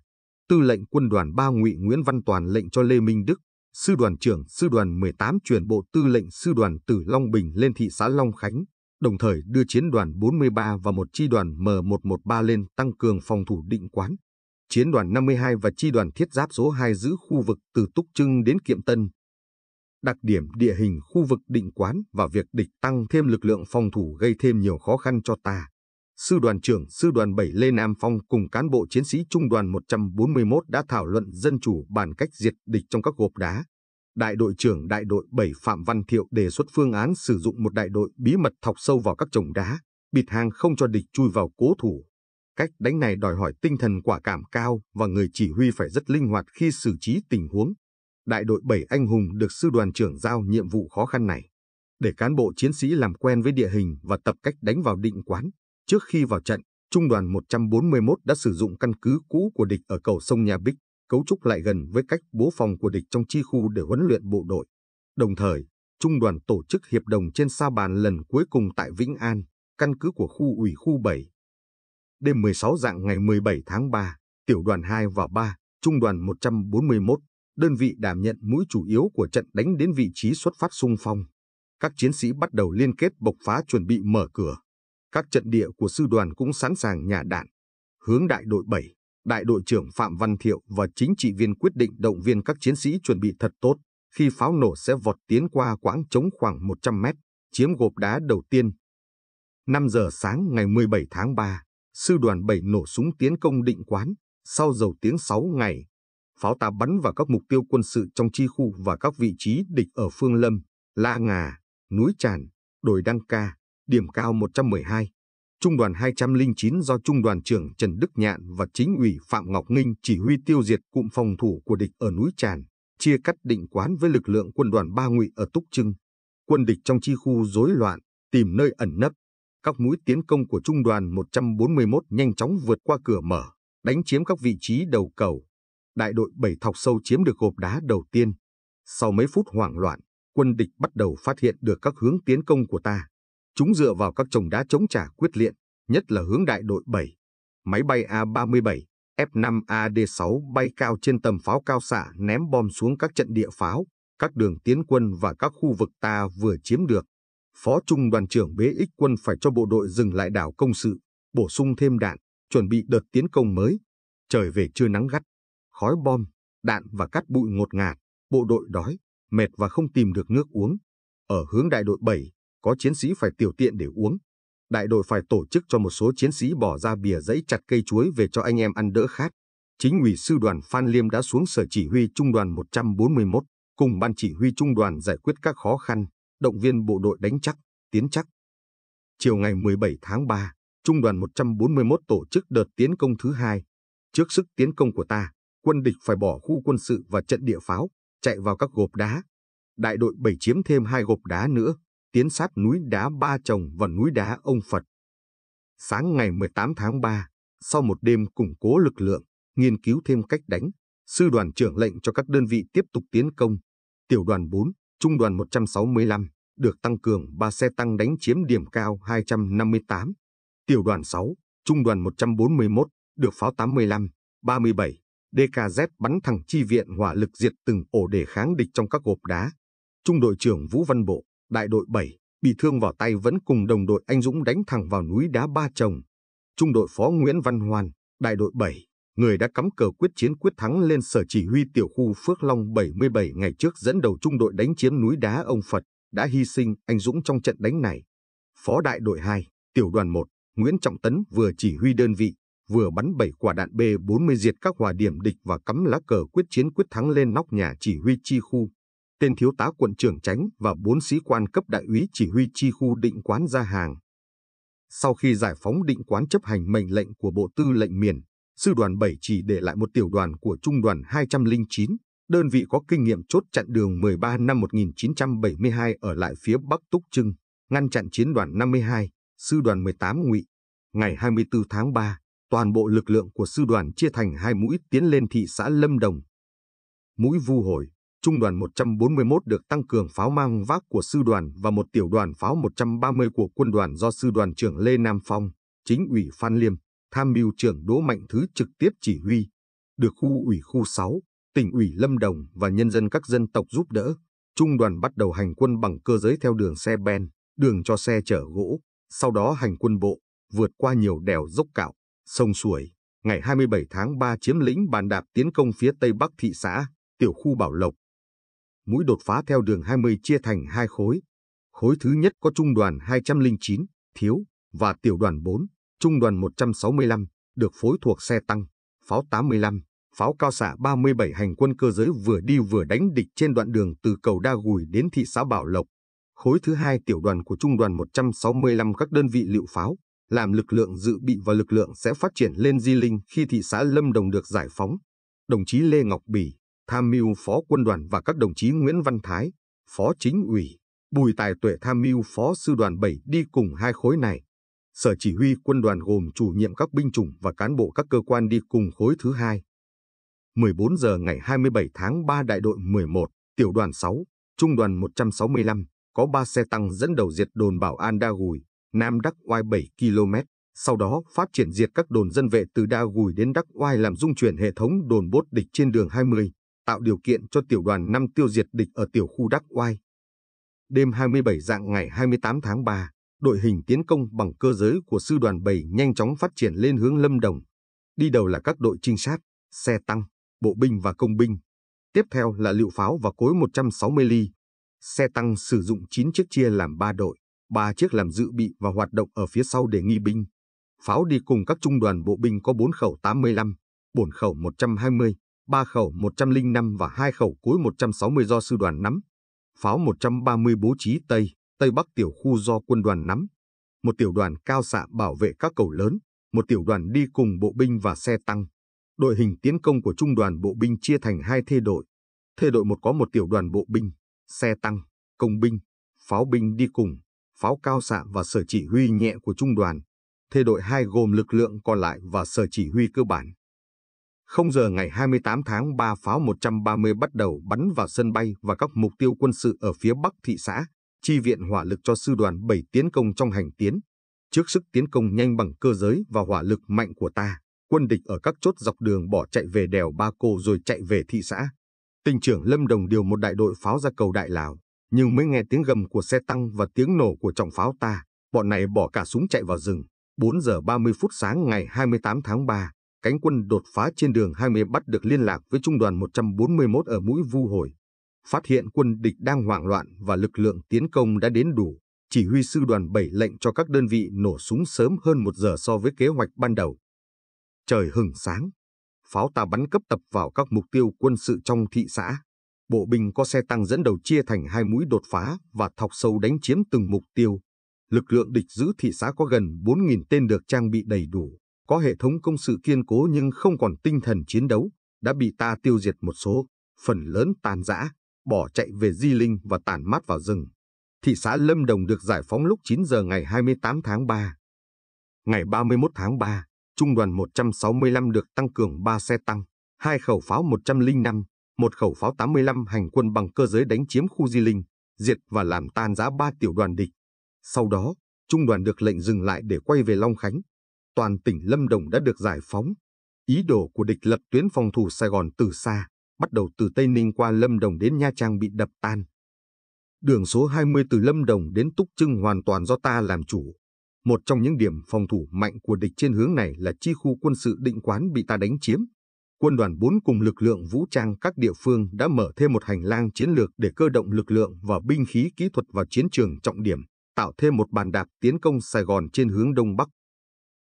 tư lệnh quân đoàn ba ngụy Nguyễn Văn Toàn lệnh cho Lê Minh Đức, sư đoàn trưởng sư đoàn 18 chuyển bộ tư lệnh sư đoàn từ Long Bình lên thị xã Long Khánh, đồng thời đưa chiến đoàn 43 và một chi đoàn M113 lên tăng cường phòng thủ định quán. Chiến đoàn 52 và chi đoàn thiết giáp số 2 giữ khu vực từ Túc Trưng đến Kiệm Tân. Đặc điểm địa hình khu vực định quán và việc địch tăng thêm lực lượng phòng thủ gây thêm nhiều khó khăn cho ta sư đoàn trưởng sư đoàn 7 Lê Nam Phong cùng cán bộ chiến sĩ trung đoàn 141 đã thảo luận dân chủ bản cách diệt địch trong các gộp đá. Đại đội trưởng đại đội 7 Phạm Văn Thiệu đề xuất phương án sử dụng một đại đội bí mật thọc sâu vào các chồng đá, bịt hàng không cho địch chui vào cố thủ. Cách đánh này đòi hỏi tinh thần quả cảm cao và người chỉ huy phải rất linh hoạt khi xử trí tình huống. Đại đội 7 anh hùng được sư đoàn trưởng giao nhiệm vụ khó khăn này để cán bộ chiến sĩ làm quen với địa hình và tập cách đánh vào định quán, Trước khi vào trận, Trung đoàn 141 đã sử dụng căn cứ cũ của địch ở cầu sông Nhà Bích, cấu trúc lại gần với cách bố phòng của địch trong chi khu để huấn luyện bộ đội. Đồng thời, Trung đoàn tổ chức hiệp đồng trên sa bàn lần cuối cùng tại Vĩnh An, căn cứ của khu ủy khu 7. Đêm 16 dạng ngày 17 tháng 3, tiểu đoàn 2 và 3, trung đoàn 141, đơn vị đảm nhận mũi chủ yếu của trận đánh đến vị trí xuất phát xung phong. Các chiến sĩ bắt đầu liên kết bộc phá chuẩn bị mở cửa. Các trận địa của sư đoàn cũng sẵn sàng nhả đạn. Hướng đại đội 7, đại đội trưởng Phạm Văn Thiệu và chính trị viên quyết định động viên các chiến sĩ chuẩn bị thật tốt khi pháo nổ sẽ vọt tiến qua quãng trống khoảng 100 mét, chiếm gộp đá đầu tiên. 5 giờ sáng ngày 17 tháng 3, sư đoàn 7 nổ súng tiến công định quán, sau dầu tiếng 6 ngày, pháo ta bắn vào các mục tiêu quân sự trong chi khu và các vị trí địch ở Phương Lâm, La Ngà, Núi Tràn, Đồi Đăng Ca, điểm cao 112. Trung đoàn 209 do Trung đoàn trưởng Trần Đức Nhạn và chính ủy Phạm Ngọc Ninh chỉ huy tiêu diệt cụm phòng thủ của địch ở núi Tràn, chia cắt định quán với lực lượng quân đoàn ba ngụy ở Túc Trưng. Quân địch trong chi khu rối loạn, tìm nơi ẩn nấp. Các mũi tiến công của Trung đoàn 141 nhanh chóng vượt qua cửa mở, đánh chiếm các vị trí đầu cầu. Đại đội 7 thọc sâu chiếm được gộp đá đầu tiên. Sau mấy phút hoảng loạn, quân địch bắt đầu phát hiện được các hướng tiến công của ta. Chúng dựa vào các trồng đá chống trả quyết liệt, nhất là hướng đại đội 7. Máy bay A-37, F-5AD-6 bay cao trên tầm pháo cao xạ ném bom xuống các trận địa pháo, các đường tiến quân và các khu vực ta vừa chiếm được. Phó Trung đoàn trưởng BX quân phải cho bộ đội dừng lại đảo công sự, bổ sung thêm đạn, chuẩn bị đợt tiến công mới. Trời về chưa nắng gắt, khói bom, đạn và cát bụi ngột ngạt, bộ đội đói, mệt và không tìm được nước uống. Ở hướng đại đội 7, có chiến sĩ phải tiểu tiện để uống. Đại đội phải tổ chức cho một số chiến sĩ bỏ ra bìa giấy chặt cây chuối về cho anh em ăn đỡ khát. Chính ủy sư đoàn Phan Liêm đã xuống sở chỉ huy trung đoàn 141 cùng ban chỉ huy trung đoàn giải quyết các khó khăn, động viên bộ đội đánh chắc, tiến chắc. Chiều ngày 17 tháng 3, trung đoàn 141 tổ chức đợt tiến công thứ hai. Trước sức tiến công của ta, quân địch phải bỏ khu quân sự và trận địa pháo, chạy vào các gộp đá. Đại đội 7 chiếm thêm hai gộp đá nữa, tiến sát núi đá Ba Chồng và núi đá Ông Phật. Sáng ngày 18 tháng 3, sau một đêm củng cố lực lượng, nghiên cứu thêm cách đánh, sư đoàn trưởng lệnh cho các đơn vị tiếp tục tiến công. Tiểu đoàn 4, trung đoàn 165, được tăng cường 3 xe tăng đánh chiếm điểm cao 258. Tiểu đoàn 6, trung đoàn 141, được pháo 85, 37, DKZ bắn thẳng chi viện hỏa lực diệt từng ổ để kháng địch trong các gộp đá. Trung đội trưởng Vũ Văn Bộ, Đại đội 7, bị thương vào tay vẫn cùng đồng đội anh Dũng đánh thẳng vào núi đá Ba Chồng. Trung đội phó Nguyễn Văn Hoan, đại đội 7, người đã cắm cờ quyết chiến quyết thắng lên sở chỉ huy tiểu khu Phước Long 77 ngày trước dẫn đầu trung đội đánh chiếm núi đá ông Phật, đã hy sinh anh Dũng trong trận đánh này. Phó đại đội 2, tiểu đoàn 1, Nguyễn Trọng Tấn vừa chỉ huy đơn vị, vừa bắn 7 quả đạn B-40 diệt các hòa điểm địch và cắm lá cờ quyết chiến quyết thắng lên nóc nhà chỉ huy chi khu tên thiếu tá quận trưởng tránh và bốn sĩ quan cấp đại úy chỉ huy chi khu định quán ra hàng. Sau khi giải phóng định quán chấp hành mệnh lệnh của Bộ Tư lệnh miền, Sư đoàn 7 chỉ để lại một tiểu đoàn của Trung đoàn 209, đơn vị có kinh nghiệm chốt chặn đường 13 năm 1972 ở lại phía Bắc Túc Trưng, ngăn chặn chiến đoàn 52, Sư đoàn 18 ngụy. Ngày 24 tháng 3, toàn bộ lực lượng của sư đoàn chia thành hai mũi tiến lên thị xã Lâm Đồng. Mũi Vu Hồi trung đoàn 141 được tăng cường pháo mang vác của sư đoàn và một tiểu đoàn pháo 130 của quân đoàn do sư đoàn trưởng Lê Nam Phong, chính ủy Phan Liêm, tham mưu trưởng Đỗ Mạnh Thứ trực tiếp chỉ huy, được khu ủy khu 6, tỉnh ủy Lâm Đồng và nhân dân các dân tộc giúp đỡ. Trung đoàn bắt đầu hành quân bằng cơ giới theo đường xe ben, đường cho xe chở gỗ, sau đó hành quân bộ, vượt qua nhiều đèo dốc cạo, sông suối. Ngày 27 tháng 3 chiếm lĩnh bàn đạp tiến công phía tây bắc thị xã, tiểu khu Bảo Lộc, mũi đột phá theo đường 20 chia thành hai khối. Khối thứ nhất có trung đoàn 209, thiếu, và tiểu đoàn 4, trung đoàn 165, được phối thuộc xe tăng, pháo 85, pháo cao xạ 37 hành quân cơ giới vừa đi vừa đánh địch trên đoạn đường từ cầu Đa Gùi đến thị xã Bảo Lộc. Khối thứ hai tiểu đoàn của trung đoàn 165 các đơn vị liệu pháo, làm lực lượng dự bị và lực lượng sẽ phát triển lên Di Linh khi thị xã Lâm Đồng được giải phóng. Đồng chí Lê Ngọc Bỉ, tham mưu phó quân đoàn và các đồng chí Nguyễn Văn Thái, phó chính ủy, Bùi Tài Tuệ tham mưu phó sư đoàn 7 đi cùng hai khối này. Sở chỉ huy quân đoàn gồm chủ nhiệm các binh chủng và cán bộ các cơ quan đi cùng khối thứ hai. 14 giờ ngày 27 tháng 3 đại đội 11, tiểu đoàn 6, trung đoàn 165, có 3 xe tăng dẫn đầu diệt đồn bảo an Đa Gùi, Nam Đắc Oai 7 km, sau đó phát triển diệt các đồn dân vệ từ Đa Gùi đến Đắc Oai làm dung chuyển hệ thống đồn bốt địch trên đường 20, tạo điều kiện cho tiểu đoàn 5 tiêu diệt địch ở tiểu khu Đắc Oai. Đêm 27 dạng ngày 28 tháng 3, đội hình tiến công bằng cơ giới của sư đoàn 7 nhanh chóng phát triển lên hướng Lâm Đồng. Đi đầu là các đội trinh sát, xe tăng, bộ binh và công binh. Tiếp theo là lựu pháo và cối 160 ly. Xe tăng sử dụng 9 chiếc chia làm 3 đội, 3 chiếc làm dự bị và hoạt động ở phía sau để nghi binh. Pháo đi cùng các trung đoàn bộ binh có 4 khẩu 85, 4 khẩu 120, 3 khẩu 105 và 2 khẩu cối 160 do sư đoàn nắm, pháo 130 bố trí Tây, Tây Bắc tiểu khu do quân đoàn nắm, một tiểu đoàn cao xạ bảo vệ các cầu lớn, một tiểu đoàn đi cùng bộ binh và xe tăng. Đội hình tiến công của trung đoàn bộ binh chia thành hai thê đội. Thê đội một có một tiểu đoàn bộ binh, xe tăng, công binh, pháo binh đi cùng, pháo cao xạ và sở chỉ huy nhẹ của trung đoàn. Thê đội hai gồm lực lượng còn lại và sở chỉ huy cơ bản. 0 giờ ngày 28 tháng 3 pháo 130 bắt đầu bắn vào sân bay và các mục tiêu quân sự ở phía bắc thị xã, chi viện hỏa lực cho sư đoàn 7 tiến công trong hành tiến. Trước sức tiến công nhanh bằng cơ giới và hỏa lực mạnh của ta, quân địch ở các chốt dọc đường bỏ chạy về đèo Ba Cô rồi chạy về thị xã. Tỉnh trưởng Lâm Đồng điều một đại đội pháo ra cầu Đại Lào, nhưng mới nghe tiếng gầm của xe tăng và tiếng nổ của trọng pháo ta, bọn này bỏ cả súng chạy vào rừng. 4 giờ 30 phút sáng ngày 28 tháng 3, cánh quân đột phá trên đường 20 bắt được liên lạc với trung đoàn 141 ở mũi Vu Hồi. Phát hiện quân địch đang hoảng loạn và lực lượng tiến công đã đến đủ, chỉ huy sư đoàn 7 lệnh cho các đơn vị nổ súng sớm hơn một giờ so với kế hoạch ban đầu. Trời hừng sáng, pháo ta bắn cấp tập vào các mục tiêu quân sự trong thị xã. Bộ binh có xe tăng dẫn đầu chia thành hai mũi đột phá và thọc sâu đánh chiếm từng mục tiêu. Lực lượng địch giữ thị xã có gần 4.000 tên được trang bị đầy đủ, có hệ thống công sự kiên cố nhưng không còn tinh thần chiến đấu, đã bị ta tiêu diệt một số, phần lớn tàn rã, bỏ chạy về Di Linh và tản mát vào rừng. Thị xã Lâm Đồng được giải phóng lúc 9 giờ ngày 28 tháng 3. Ngày 31 tháng 3, Trung đoàn 165 được tăng cường 3 xe tăng, 2 khẩu pháo 105, một khẩu pháo 85 hành quân bằng cơ giới đánh chiếm khu Di Linh, diệt và làm tan rã ba tiểu đoàn địch. Sau đó, trung đoàn được lệnh dừng lại để quay về Long Khánh, toàn tỉnh Lâm Đồng đã được giải phóng. Ý đồ của địch lập tuyến phòng thủ Sài Gòn từ xa, bắt đầu từ Tây Ninh qua Lâm Đồng đến Nha Trang bị đập tan. Đường số 20 từ Lâm Đồng đến Túc Trưng hoàn toàn do ta làm chủ. Một trong những điểm phòng thủ mạnh của địch trên hướng này là chi khu quân sự định quán bị ta đánh chiếm. Quân đoàn 4 cùng lực lượng vũ trang các địa phương đã mở thêm một hành lang chiến lược để cơ động lực lượng và binh khí kỹ thuật vào chiến trường trọng điểm, tạo thêm một bàn đạp tiến công Sài Gòn trên hướng Đông Bắc.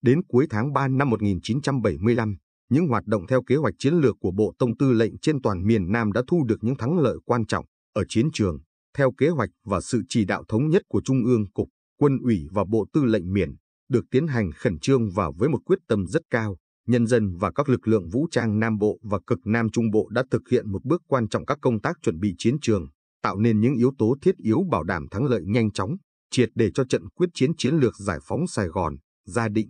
Đến cuối tháng 3 năm 1975, những hoạt động theo kế hoạch chiến lược của Bộ Tổng Tư lệnh trên toàn miền Nam đã thu được những thắng lợi quan trọng ở chiến trường, theo kế hoạch và sự chỉ đạo thống nhất của Trung ương Cục, Quân ủy và Bộ Tư lệnh miền, được tiến hành khẩn trương và với một quyết tâm rất cao. Nhân dân và các lực lượng vũ trang Nam Bộ và cực Nam Trung Bộ đã thực hiện một bước quan trọng các công tác chuẩn bị chiến trường, tạo nên những yếu tố thiết yếu bảo đảm thắng lợi nhanh chóng, triệt để cho trận quyết chiến chiến lược giải phóng Sài Gòn, Gia Định,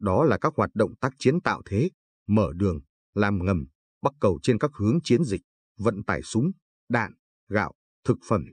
đó là các hoạt động tác chiến tạo thế, mở đường, làm ngầm, bắc cầu trên các hướng chiến dịch, vận tải súng, đạn, gạo, thực phẩm,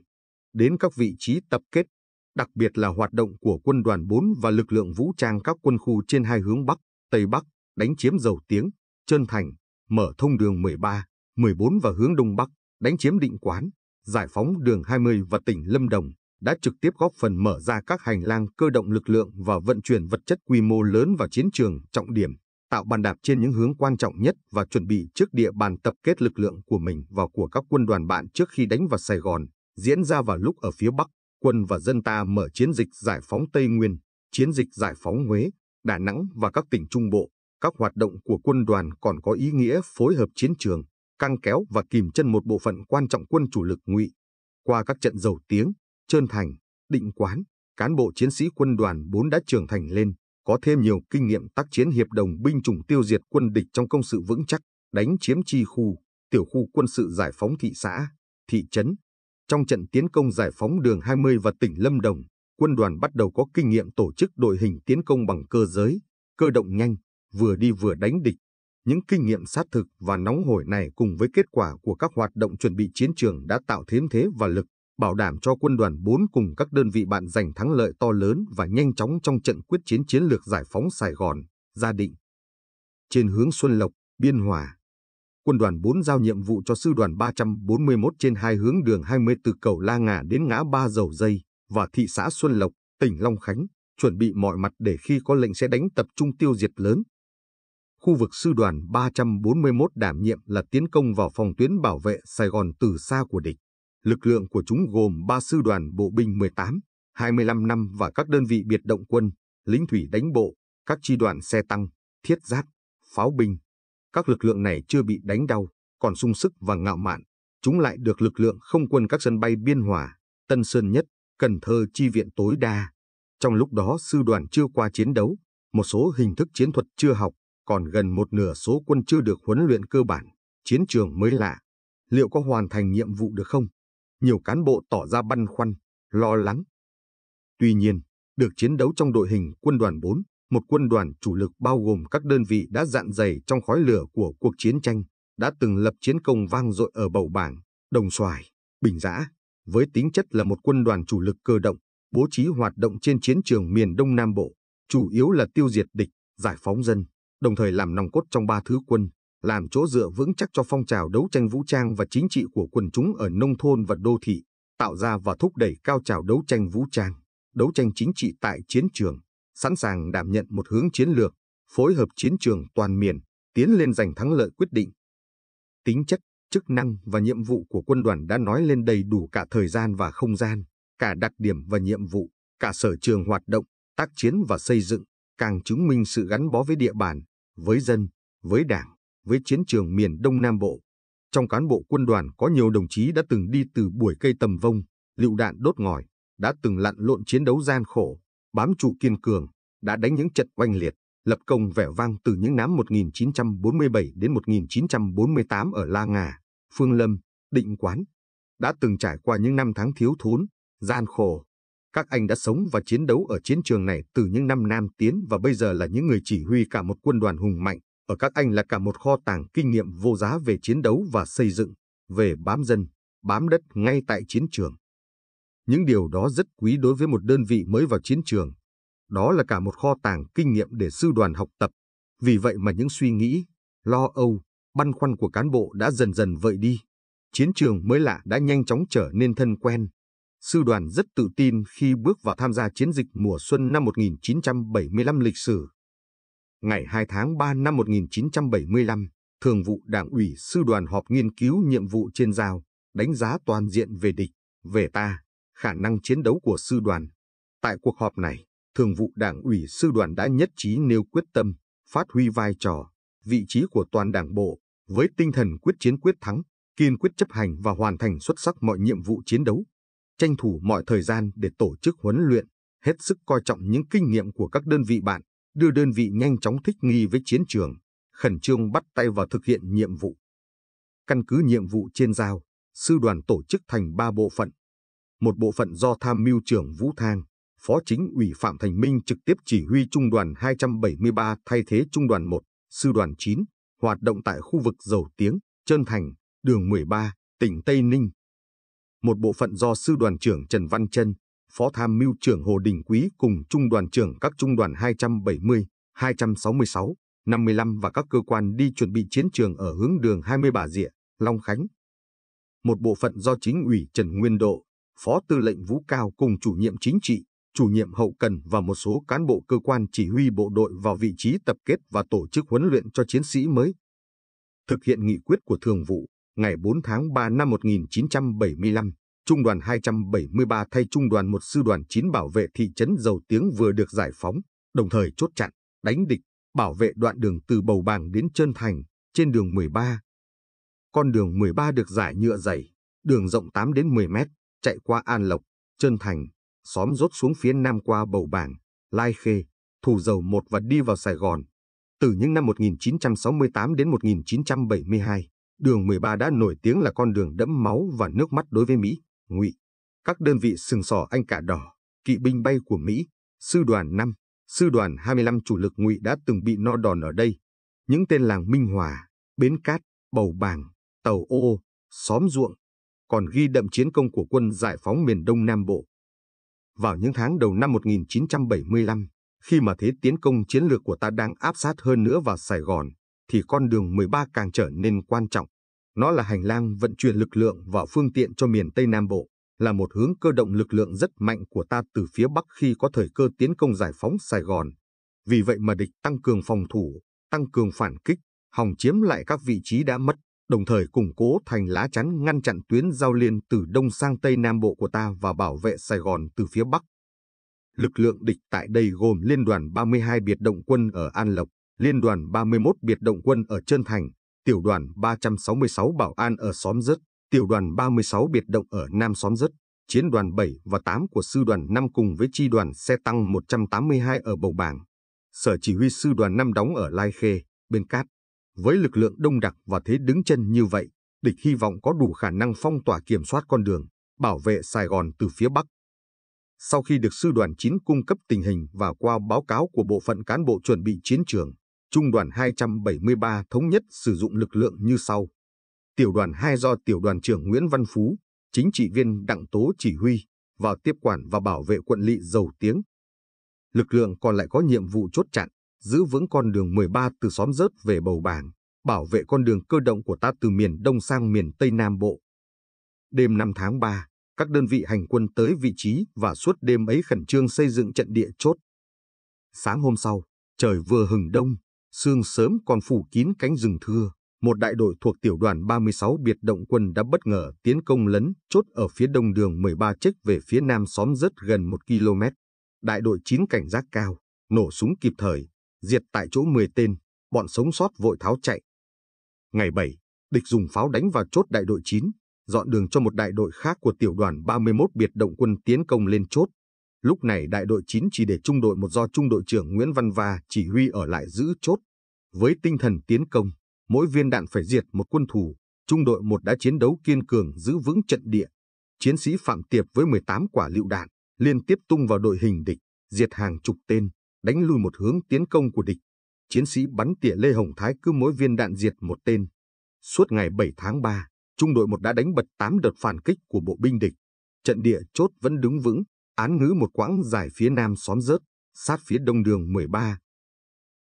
đến các vị trí tập kết, đặc biệt là hoạt động của quân đoàn 4 và lực lượng vũ trang các quân khu trên hai hướng Bắc, Tây Bắc, đánh chiếm dầu tiếng, Trơn Thành, mở thông đường 13, 14 và hướng Đông Bắc, đánh chiếm định quán, giải phóng đường 20 và tỉnh Lâm Đồng đã trực tiếp góp phần mở ra các hành lang cơ động lực lượng và vận chuyển vật chất quy mô lớn vào chiến trường trọng điểm, tạo bàn đạp trên những hướng quan trọng nhất và chuẩn bị trước địa bàn tập kết lực lượng của mình và của các quân đoàn bạn trước khi đánh vào Sài Gòn, diễn ra vào lúc ở phía Bắc, quân và dân ta mở chiến dịch giải phóng Tây Nguyên, chiến dịch giải phóng Huế, Đà Nẵng và các tỉnh Trung Bộ. Các hoạt động của quân đoàn còn có ý nghĩa phối hợp chiến trường, căng kéo và kìm chân một bộ phận quan trọng quân chủ lực ngụy. Qua các trận dầu tiếng, trơn thành, định quán, cán bộ chiến sĩ quân đoàn 4 đã trưởng thành lên, có thêm nhiều kinh nghiệm tác chiến hiệp đồng binh chủng tiêu diệt quân địch trong công sự vững chắc, đánh chiếm chi khu, tiểu khu quân sự giải phóng thị xã, thị trấn. Trong trận tiến công giải phóng đường 20 và tỉnh Lâm Đồng, quân đoàn bắt đầu có kinh nghiệm tổ chức đội hình tiến công bằng cơ giới, cơ động nhanh, vừa đi vừa đánh địch. Những kinh nghiệm sát thực và nóng hổi này cùng với kết quả của các hoạt động chuẩn bị chiến trường đã tạo thêm thế và lực bảo đảm cho quân đoàn 4 cùng các đơn vị bạn giành thắng lợi to lớn và nhanh chóng trong trận quyết chiến chiến lược giải phóng Sài Gòn, Gia Định. Trên hướng Xuân Lộc, Biên Hòa, quân đoàn 4 giao nhiệm vụ cho sư đoàn 341 trên hai hướng đường 20 từ cầu La Ngà đến ngã Ba Dầu Dây và thị xã Xuân Lộc, tỉnh Long Khánh, chuẩn bị mọi mặt để khi có lệnh sẽ đánh tập trung tiêu diệt lớn. Khu vực sư đoàn 341 đảm nhiệm là tiến công vào phòng tuyến bảo vệ Sài Gòn từ xa của địch. Lực lượng của chúng gồm 3 sư đoàn bộ binh 18, 25 năm và các đơn vị biệt động quân, lính thủy đánh bộ, các chi đoàn xe tăng, thiết giáp, pháo binh. Các lực lượng này chưa bị đánh đau, còn sung sức và ngạo mạn. Chúng lại được lực lượng không quân các sân bay Biên Hòa, Tân Sơn Nhất, Cần Thơ chi viện tối đa. Trong lúc đó sư đoàn chưa qua chiến đấu, một số hình thức chiến thuật chưa học, còn gần một nửa số quân chưa được huấn luyện cơ bản, chiến trường mới lạ. Liệu có hoàn thành nhiệm vụ được không? nhiều cán bộ tỏ ra băn khoăn, lo lắng. Tuy nhiên, được chiến đấu trong đội hình quân đoàn 4, một quân đoàn chủ lực bao gồm các đơn vị đã dạn dày trong khói lửa của cuộc chiến tranh, đã từng lập chiến công vang dội ở Bầu Bảng, Đồng Xoài, Bình Giã, với tính chất là một quân đoàn chủ lực cơ động, bố trí hoạt động trên chiến trường miền Đông Nam Bộ, chủ yếu là tiêu diệt địch, giải phóng dân, đồng thời làm nòng cốt trong ba thứ quân, làm chỗ dựa vững chắc cho phong trào đấu tranh vũ trang và chính trị của quần chúng ở nông thôn và đô thị, tạo ra và thúc đẩy cao trào đấu tranh vũ trang, đấu tranh chính trị tại chiến trường, sẵn sàng đảm nhận một hướng chiến lược, phối hợp chiến trường toàn miền, tiến lên giành thắng lợi quyết định. Tính chất, chức năng và nhiệm vụ của quân đoàn đã nói lên đầy đủ cả thời gian và không gian, cả đặc điểm và nhiệm vụ, cả sở trường hoạt động, tác chiến và xây dựng, càng chứng minh sự gắn bó với địa bàn, với dân, với đảng với chiến trường miền Đông Nam Bộ. Trong cán bộ quân đoàn có nhiều đồng chí đã từng đi từ buổi cây tầm vông, lựu đạn đốt ngòi, đã từng lặn lộn chiến đấu gian khổ, bám trụ kiên cường, đã đánh những trận oanh liệt, lập công vẻ vang từ những năm 1947 đến 1948 ở La Ngà, Phương Lâm, Định Quán. Đã từng trải qua những năm tháng thiếu thốn, gian khổ. Các anh đã sống và chiến đấu ở chiến trường này từ những năm Nam Tiến và bây giờ là những người chỉ huy cả một quân đoàn hùng mạnh, ở các anh là cả một kho tàng kinh nghiệm vô giá về chiến đấu và xây dựng, về bám dân, bám đất ngay tại chiến trường. Những điều đó rất quý đối với một đơn vị mới vào chiến trường. Đó là cả một kho tàng kinh nghiệm để sư đoàn học tập. Vì vậy mà những suy nghĩ, lo âu, băn khoăn của cán bộ đã dần dần vợi đi. Chiến trường mới lạ đã nhanh chóng trở nên thân quen. Sư đoàn rất tự tin khi bước vào tham gia chiến dịch mùa xuân năm 1975 lịch sử ngày 2 tháng 3 năm 1975, Thường vụ Đảng ủy Sư đoàn họp nghiên cứu nhiệm vụ trên giao, đánh giá toàn diện về địch, về ta, khả năng chiến đấu của sư đoàn. Tại cuộc họp này, Thường vụ Đảng ủy Sư đoàn đã nhất trí nêu quyết tâm, phát huy vai trò, vị trí của toàn đảng bộ, với tinh thần quyết chiến quyết thắng, kiên quyết chấp hành và hoàn thành xuất sắc mọi nhiệm vụ chiến đấu, tranh thủ mọi thời gian để tổ chức huấn luyện, hết sức coi trọng những kinh nghiệm của các đơn vị bạn, đưa đơn vị nhanh chóng thích nghi với chiến trường, khẩn trương bắt tay vào thực hiện nhiệm vụ. Căn cứ nhiệm vụ trên giao, sư đoàn tổ chức thành ba bộ phận. Một bộ phận do tham mưu trưởng Vũ Thang, Phó Chính ủy Phạm Thành Minh trực tiếp chỉ huy trung đoàn 273 thay thế trung đoàn 1, sư đoàn 9, hoạt động tại khu vực Dầu Tiếng, Trơn Thành, đường 13, tỉnh Tây Ninh. Một bộ phận do sư đoàn trưởng Trần Văn Trân, Phó Tham mưu trưởng Hồ Đình Quý cùng Trung đoàn trưởng các trung đoàn 270, 266, 55 và các cơ quan đi chuẩn bị chiến trường ở hướng đường 20 Bà Rịa, Long Khánh. Một bộ phận do chính ủy Trần Nguyên Độ, Phó Tư lệnh Vũ Cao cùng chủ nhiệm chính trị, chủ nhiệm hậu cần và một số cán bộ cơ quan chỉ huy bộ đội vào vị trí tập kết và tổ chức huấn luyện cho chiến sĩ mới. Thực hiện nghị quyết của thường vụ, ngày 4 tháng 3 năm 1975, Trung đoàn 273 thay Trung đoàn 1 Sư đoàn 9 bảo vệ thị trấn Dầu Tiếng vừa được giải phóng, đồng thời chốt chặn, đánh địch, bảo vệ đoạn đường từ Bầu Bàng đến Trơn Thành, trên đường 13. Con đường 13 được giải nhựa dày, đường rộng 8 đến 10 mét, chạy qua An Lộc, Trơn Thành, xóm rốt xuống phía nam qua Bầu Bàng, Lai Khê, Thủ Dầu một và đi vào Sài Gòn. Từ những năm 1968 đến 1972, đường 13 đã nổi tiếng là con đường đẫm máu và nước mắt đối với Mỹ ngụy, các đơn vị sừng sỏ anh cả đỏ, kỵ binh bay của Mỹ, sư đoàn 5, sư đoàn 25 chủ lực ngụy đã từng bị no đòn ở đây. Những tên làng Minh Hòa, Bến Cát, Bầu Bàng, Tàu Ô, Xóm Ruộng, còn ghi đậm chiến công của quân giải phóng miền Đông Nam Bộ. Vào những tháng đầu năm 1975, khi mà thế tiến công chiến lược của ta đang áp sát hơn nữa vào Sài Gòn, thì con đường 13 càng trở nên quan trọng. Nó là hành lang vận chuyển lực lượng và phương tiện cho miền Tây Nam Bộ, là một hướng cơ động lực lượng rất mạnh của ta từ phía Bắc khi có thời cơ tiến công giải phóng Sài Gòn. Vì vậy mà địch tăng cường phòng thủ, tăng cường phản kích, hòng chiếm lại các vị trí đã mất, đồng thời củng cố thành lá chắn ngăn chặn tuyến giao liên từ Đông sang Tây Nam Bộ của ta và bảo vệ Sài Gòn từ phía Bắc. Lực lượng địch tại đây gồm Liên đoàn 32 biệt động quân ở An Lộc, Liên đoàn 31 biệt động quân ở Trân Thành, tiểu đoàn 366 bảo an ở xóm Dứt, tiểu đoàn 36 biệt động ở Nam xóm Dứt, chiến đoàn 7 và 8 của sư đoàn 5 cùng với chi đoàn xe tăng 182 ở Bầu Bàng. Sở chỉ huy sư đoàn 5 đóng ở Lai Khê, bên Cát. Với lực lượng đông đặc và thế đứng chân như vậy, địch hy vọng có đủ khả năng phong tỏa kiểm soát con đường, bảo vệ Sài Gòn từ phía Bắc. Sau khi được sư đoàn 9 cung cấp tình hình và qua báo cáo của bộ phận cán bộ chuẩn bị chiến trường, Trung đoàn 273 thống nhất sử dụng lực lượng như sau. Tiểu đoàn 2 do tiểu đoàn trưởng Nguyễn Văn Phú, chính trị viên Đặng Tố chỉ huy, vào tiếp quản và bảo vệ quận lỵ dầu tiếng. Lực lượng còn lại có nhiệm vụ chốt chặn, giữ vững con đường 13 từ xóm rớt về bầu bảng, bảo vệ con đường cơ động của ta từ miền Đông sang miền Tây Nam Bộ. Đêm 5 tháng 3, các đơn vị hành quân tới vị trí và suốt đêm ấy khẩn trương xây dựng trận địa chốt. Sáng hôm sau, trời vừa hừng đông, sương sớm còn phủ kín cánh rừng thưa, một đại đội thuộc tiểu đoàn 36 biệt động quân đã bất ngờ tiến công lấn chốt ở phía đông đường 13 trích về phía nam xóm rất gần 1 km. Đại đội 9 cảnh giác cao, nổ súng kịp thời, diệt tại chỗ 10 tên, bọn sống sót vội tháo chạy. Ngày 7, địch dùng pháo đánh vào chốt đại đội 9, dọn đường cho một đại đội khác của tiểu đoàn 31 biệt động quân tiến công lên chốt. Lúc này đại đội 9 chỉ để trung đội một do trung đội trưởng Nguyễn Văn Va chỉ huy ở lại giữ chốt, với tinh thần tiến công, mỗi viên đạn phải diệt một quân thù, trung đội 1 đã chiến đấu kiên cường giữ vững trận địa. Chiến sĩ Phạm Tiệp với 18 quả lựu đạn liên tiếp tung vào đội hình địch, diệt hàng chục tên, đánh lui một hướng tiến công của địch. Chiến sĩ bắn tỉa Lê Hồng Thái cứ mỗi viên đạn diệt một tên. Suốt ngày 7 tháng 3, trung đội 1 đã đánh bật 8 đợt phản kích của bộ binh địch. Trận địa chốt vẫn đứng vững, án ngữ một quãng dài phía nam xóm rớt, sát phía đông đường 13.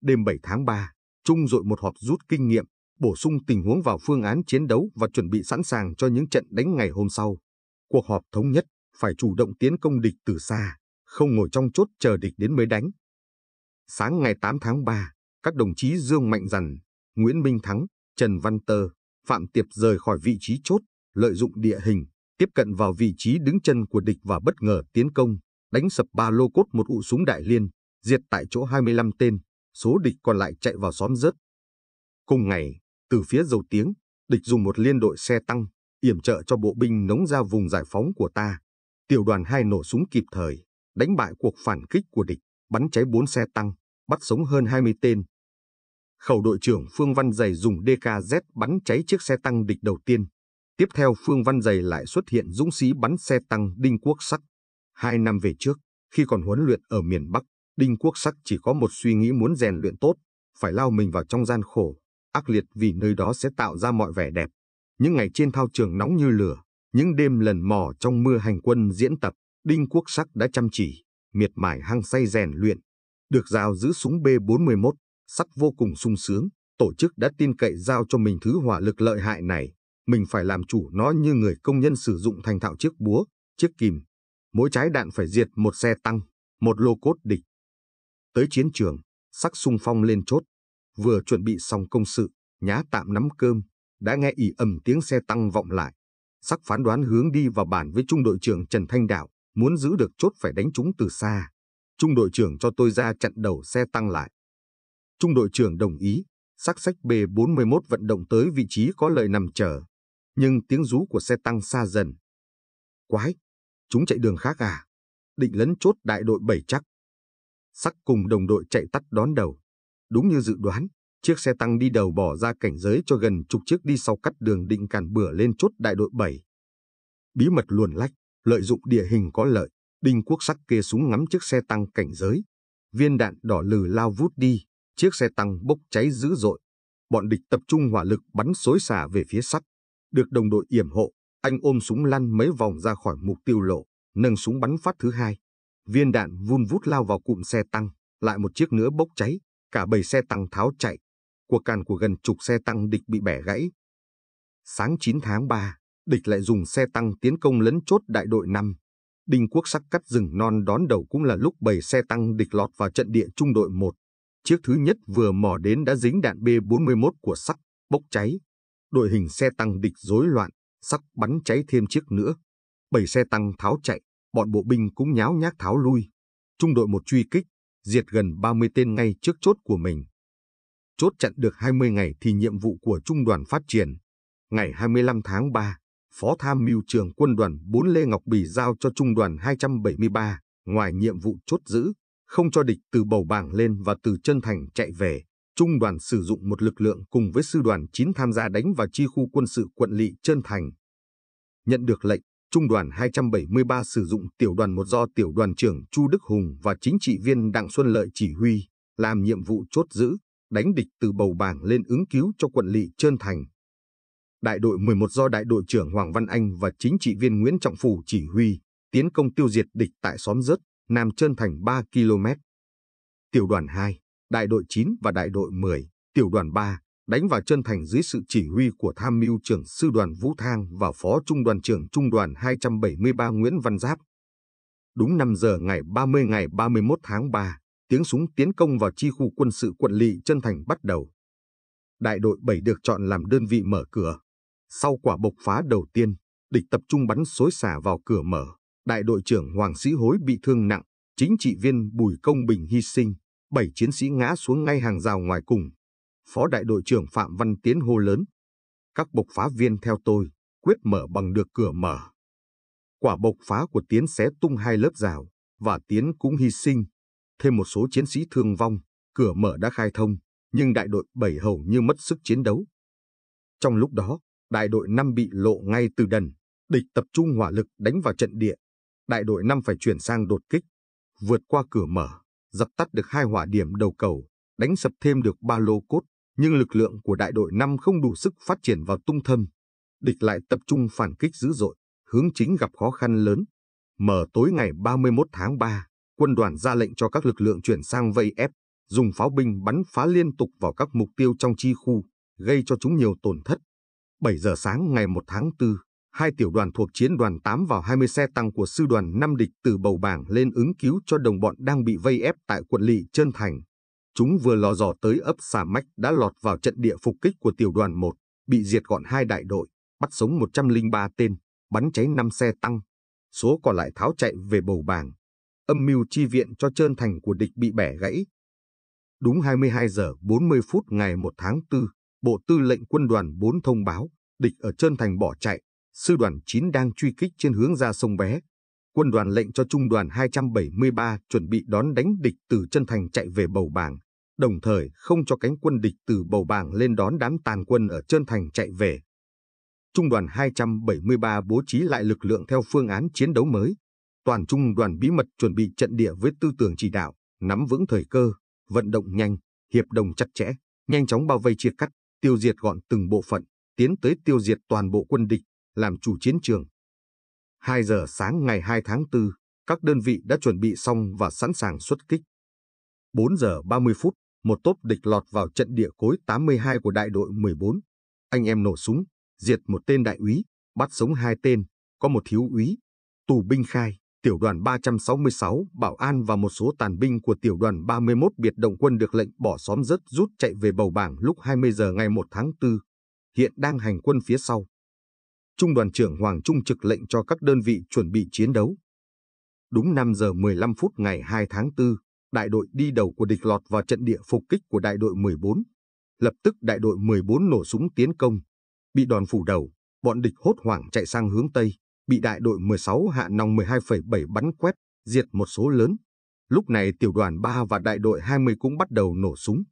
Đêm 7 tháng 3, chung rồi một họp rút kinh nghiệm, bổ sung tình huống vào phương án chiến đấu và chuẩn bị sẵn sàng cho những trận đánh ngày hôm sau. Cuộc họp thống nhất phải chủ động tiến công địch từ xa, không ngồi trong chốt chờ địch đến mới đánh. Sáng ngày 8 tháng 3, các đồng chí Dương Mạnh Dần, Nguyễn Minh Thắng, Trần Văn Tơ, Phạm Tiệp rời khỏi vị trí chốt, lợi dụng địa hình, tiếp cận vào vị trí đứng chân của địch và bất ngờ tiến công, đánh sập ba lô cốt một ụ súng đại liên, diệt tại chỗ 25 tên số địch còn lại chạy vào xóm rớt. Cùng ngày, từ phía dầu tiếng, địch dùng một liên đội xe tăng, yểm trợ cho bộ binh nống ra vùng giải phóng của ta. Tiểu đoàn 2 nổ súng kịp thời, đánh bại cuộc phản kích của địch, bắn cháy 4 xe tăng, bắt sống hơn 20 tên. Khẩu đội trưởng Phương Văn Dày dùng DKZ bắn cháy chiếc xe tăng địch đầu tiên. Tiếp theo Phương Văn Dày lại xuất hiện dũng sĩ bắn xe tăng Đinh Quốc Sắc. Hai năm về trước, khi còn huấn luyện ở miền Bắc, Đinh Quốc Sắc chỉ có một suy nghĩ muốn rèn luyện tốt, phải lao mình vào trong gian khổ, ác liệt vì nơi đó sẽ tạo ra mọi vẻ đẹp. Những ngày trên thao trường nóng như lửa, những đêm lần mò trong mưa hành quân diễn tập, Đinh Quốc Sắc đã chăm chỉ, miệt mài hăng say rèn luyện. Được giao giữ súng B-41, Sắc vô cùng sung sướng, tổ chức đã tin cậy giao cho mình thứ hỏa lực lợi hại này. Mình phải làm chủ nó như người công nhân sử dụng thành thạo chiếc búa, chiếc kìm. Mỗi trái đạn phải diệt một xe tăng, một lô cốt địch tới chiến trường, sắc sung phong lên chốt, vừa chuẩn bị xong công sự, nhá tạm nắm cơm, đã nghe ỉ ầm tiếng xe tăng vọng lại. Sắc phán đoán hướng đi vào bàn với trung đội trưởng Trần Thanh Đạo, muốn giữ được chốt phải đánh chúng từ xa. Trung đội trưởng cho tôi ra chặn đầu xe tăng lại. Trung đội trưởng đồng ý, sắc sách B41 vận động tới vị trí có lợi nằm chờ. Nhưng tiếng rú của xe tăng xa dần. Quái, chúng chạy đường khác à? Định lấn chốt đại đội 7 chắc. Sắc cùng đồng đội chạy tắt đón đầu. Đúng như dự đoán, chiếc xe tăng đi đầu bỏ ra cảnh giới cho gần chục chiếc đi sau cắt đường định cản bửa lên chốt đại đội 7. Bí mật luồn lách, lợi dụng địa hình có lợi, Đinh Quốc Sắc kê súng ngắm chiếc xe tăng cảnh giới. Viên đạn đỏ lừ lao vút đi, chiếc xe tăng bốc cháy dữ dội. Bọn địch tập trung hỏa lực bắn xối xả về phía sắt. Được đồng đội yểm hộ, anh ôm súng lăn mấy vòng ra khỏi mục tiêu lộ, nâng súng bắn phát thứ hai viên đạn vun vút lao vào cụm xe tăng, lại một chiếc nữa bốc cháy, cả bầy xe tăng tháo chạy, cuộc càn của gần chục xe tăng địch bị bẻ gãy. Sáng 9 tháng 3, địch lại dùng xe tăng tiến công lấn chốt đại đội 5. Đinh quốc sắc cắt rừng non đón đầu cũng là lúc bầy xe tăng địch lọt vào trận địa trung đội 1. Chiếc thứ nhất vừa mò đến đã dính đạn B-41 của sắc, bốc cháy. Đội hình xe tăng địch rối loạn, sắc bắn cháy thêm chiếc nữa. Bảy xe tăng tháo chạy, bọn bộ binh cũng nháo nhác tháo lui. Trung đội một truy kích, diệt gần 30 tên ngay trước chốt của mình. Chốt chặn được 20 ngày thì nhiệm vụ của trung đoàn phát triển. Ngày 25 tháng 3, Phó Tham mưu trưởng quân đoàn 4 Lê Ngọc bì giao cho trung đoàn 273, ngoài nhiệm vụ chốt giữ, không cho địch từ bầu bảng lên và từ chân thành chạy về. Trung đoàn sử dụng một lực lượng cùng với sư đoàn 9 tham gia đánh vào chi khu quân sự quận lỵ chân Thành. Nhận được lệnh, Trung đoàn 273 sử dụng tiểu đoàn 1 do tiểu đoàn trưởng Chu Đức Hùng và chính trị viên Đặng Xuân Lợi chỉ huy, làm nhiệm vụ chốt giữ, đánh địch từ bầu bảng lên ứng cứu cho quận lỵ Trơn Thành. Đại đội 11 do đại đội trưởng Hoàng Văn Anh và chính trị viên Nguyễn Trọng Phủ chỉ huy, tiến công tiêu diệt địch tại xóm Rớt, Nam Trơn Thành 3 km. Tiểu đoàn 2, đại đội 9 và đại đội 10, tiểu đoàn 3, đánh vào chân thành dưới sự chỉ huy của tham mưu trưởng sư đoàn Vũ Thang và phó trung đoàn trưởng trung đoàn 273 Nguyễn Văn Giáp. Đúng 5 giờ ngày 30 ngày 31 tháng 3, tiếng súng tiến công vào chi khu quân sự quận lỵ chân thành bắt đầu. Đại đội 7 được chọn làm đơn vị mở cửa. Sau quả bộc phá đầu tiên, địch tập trung bắn xối xả vào cửa mở. Đại đội trưởng Hoàng Sĩ Hối bị thương nặng, chính trị viên Bùi Công Bình hy sinh, 7 chiến sĩ ngã xuống ngay hàng rào ngoài cùng, Phó đại đội trưởng Phạm Văn Tiến hô lớn. Các bộc phá viên theo tôi, quyết mở bằng được cửa mở. Quả bộc phá của Tiến xé tung hai lớp rào, và Tiến cũng hy sinh. Thêm một số chiến sĩ thương vong, cửa mở đã khai thông, nhưng đại đội 7 hầu như mất sức chiến đấu. Trong lúc đó, đại đội 5 bị lộ ngay từ đần, địch tập trung hỏa lực đánh vào trận địa. Đại đội 5 phải chuyển sang đột kích, vượt qua cửa mở, dập tắt được hai hỏa điểm đầu cầu, đánh sập thêm được ba lô cốt nhưng lực lượng của đại đội 5 không đủ sức phát triển vào tung thâm. Địch lại tập trung phản kích dữ dội, hướng chính gặp khó khăn lớn. Mở tối ngày 31 tháng 3, quân đoàn ra lệnh cho các lực lượng chuyển sang vây ép, dùng pháo binh bắn phá liên tục vào các mục tiêu trong chi khu, gây cho chúng nhiều tổn thất. 7 giờ sáng ngày 1 tháng 4, hai tiểu đoàn thuộc chiến đoàn 8 vào 20 xe tăng của sư đoàn 5 địch từ bầu bảng lên ứng cứu cho đồng bọn đang bị vây ép tại quận lỵ Trơn Thành. Chúng vừa lò dò tới ấp Xà Mách đã lọt vào trận địa phục kích của tiểu đoàn 1, bị diệt gọn hai đại đội, bắt sống 103 tên, bắn cháy 5 xe tăng. Số còn lại tháo chạy về bầu bàng. Âm mưu chi viện cho trơn thành của địch bị bẻ gãy. Đúng 22 giờ 40 phút ngày 1 tháng 4, Bộ Tư lệnh Quân đoàn 4 thông báo, địch ở trơn thành bỏ chạy, sư đoàn 9 đang truy kích trên hướng ra sông Bé, quân đoàn lệnh cho trung đoàn 273 chuẩn bị đón đánh địch từ chân thành chạy về bầu bàng, đồng thời không cho cánh quân địch từ bầu bàng lên đón đám tàn quân ở chân thành chạy về. Trung đoàn 273 bố trí lại lực lượng theo phương án chiến đấu mới. Toàn trung đoàn bí mật chuẩn bị trận địa với tư tưởng chỉ đạo, nắm vững thời cơ, vận động nhanh, hiệp đồng chặt chẽ, nhanh chóng bao vây chia cắt, tiêu diệt gọn từng bộ phận, tiến tới tiêu diệt toàn bộ quân địch, làm chủ chiến trường, 2 giờ sáng ngày 2 tháng 4, các đơn vị đã chuẩn bị xong và sẵn sàng xuất kích. 4 giờ 30 phút, một tốp địch lọt vào trận địa cối 82 của đại đội 14. Anh em nổ súng, diệt một tên đại úy, bắt sống hai tên, có một thiếu úy. Tù binh khai, tiểu đoàn 366 Bảo An và một số tàn binh của tiểu đoàn 31 biệt động quân được lệnh bỏ xóm rớt rút chạy về bầu bảng lúc 20 giờ ngày 1 tháng 4. Hiện đang hành quân phía sau. Trung đoàn trưởng Hoàng Trung trực lệnh cho các đơn vị chuẩn bị chiến đấu. Đúng 5 giờ 15 phút ngày 2 tháng 4, đại đội đi đầu của địch lọt vào trận địa phục kích của đại đội 14. Lập tức đại đội 14 nổ súng tiến công. Bị đòn phủ đầu, bọn địch hốt hoảng chạy sang hướng Tây, bị đại đội 16 hạ nòng 12,7 bắn quét, diệt một số lớn. Lúc này tiểu đoàn 3 và đại đội 20 cũng bắt đầu nổ súng.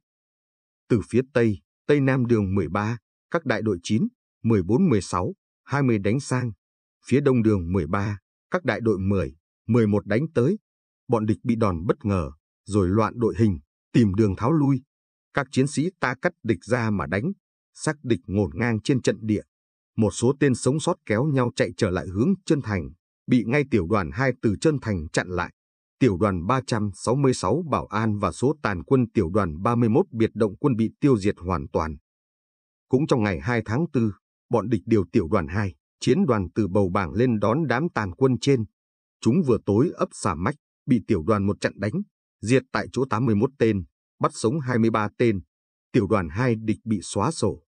Từ phía Tây, Tây Nam đường 13, các đại đội 9, 14-16 20 đánh sang, phía đông đường 13, các đại đội 10, 11 đánh tới. Bọn địch bị đòn bất ngờ, rồi loạn đội hình, tìm đường tháo lui. Các chiến sĩ ta cắt địch ra mà đánh, xác địch ngổn ngang trên trận địa. Một số tên sống sót kéo nhau chạy trở lại hướng chân thành, bị ngay tiểu đoàn 2 từ chân thành chặn lại. Tiểu đoàn 366 Bảo An và số tàn quân tiểu đoàn 31 biệt động quân bị tiêu diệt hoàn toàn. Cũng trong ngày 2 tháng 4, bọn địch điều tiểu đoàn 2, chiến đoàn từ bầu bảng lên đón đám tàn quân trên. Chúng vừa tối ấp xà mách, bị tiểu đoàn một trận đánh, diệt tại chỗ 81 tên, bắt sống 23 tên. Tiểu đoàn 2 địch bị xóa sổ.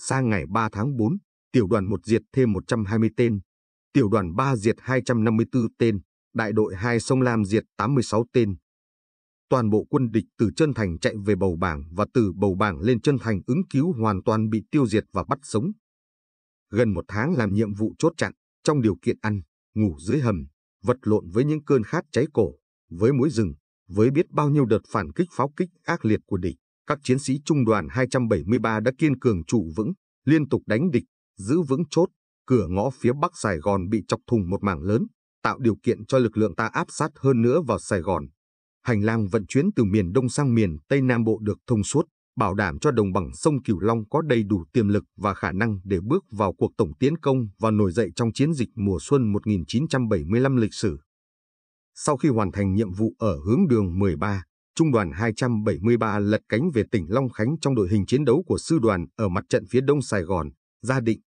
Sang ngày 3 tháng 4, tiểu đoàn 1 diệt thêm 120 tên. Tiểu đoàn 3 diệt 254 tên, đại đội 2 sông Lam diệt 86 tên. Toàn bộ quân địch từ chân thành chạy về bầu bảng và từ bầu bảng lên chân thành ứng cứu hoàn toàn bị tiêu diệt và bắt sống. Gần một tháng làm nhiệm vụ chốt chặn, trong điều kiện ăn, ngủ dưới hầm, vật lộn với những cơn khát cháy cổ, với mối rừng, với biết bao nhiêu đợt phản kích pháo kích ác liệt của địch, các chiến sĩ trung đoàn 273 đã kiên cường trụ vững, liên tục đánh địch, giữ vững chốt, cửa ngõ phía bắc Sài Gòn bị chọc thùng một mảng lớn, tạo điều kiện cho lực lượng ta áp sát hơn nữa vào Sài Gòn. Hành lang vận chuyển từ miền Đông sang miền Tây Nam Bộ được thông suốt, bảo đảm cho đồng bằng sông Cửu Long có đầy đủ tiềm lực và khả năng để bước vào cuộc tổng tiến công và nổi dậy trong chiến dịch mùa xuân 1975 lịch sử. Sau khi hoàn thành nhiệm vụ ở hướng đường 13, Trung đoàn 273 lật cánh về tỉnh Long Khánh trong đội hình chiến đấu của sư đoàn ở mặt trận phía đông Sài Gòn, Gia Định.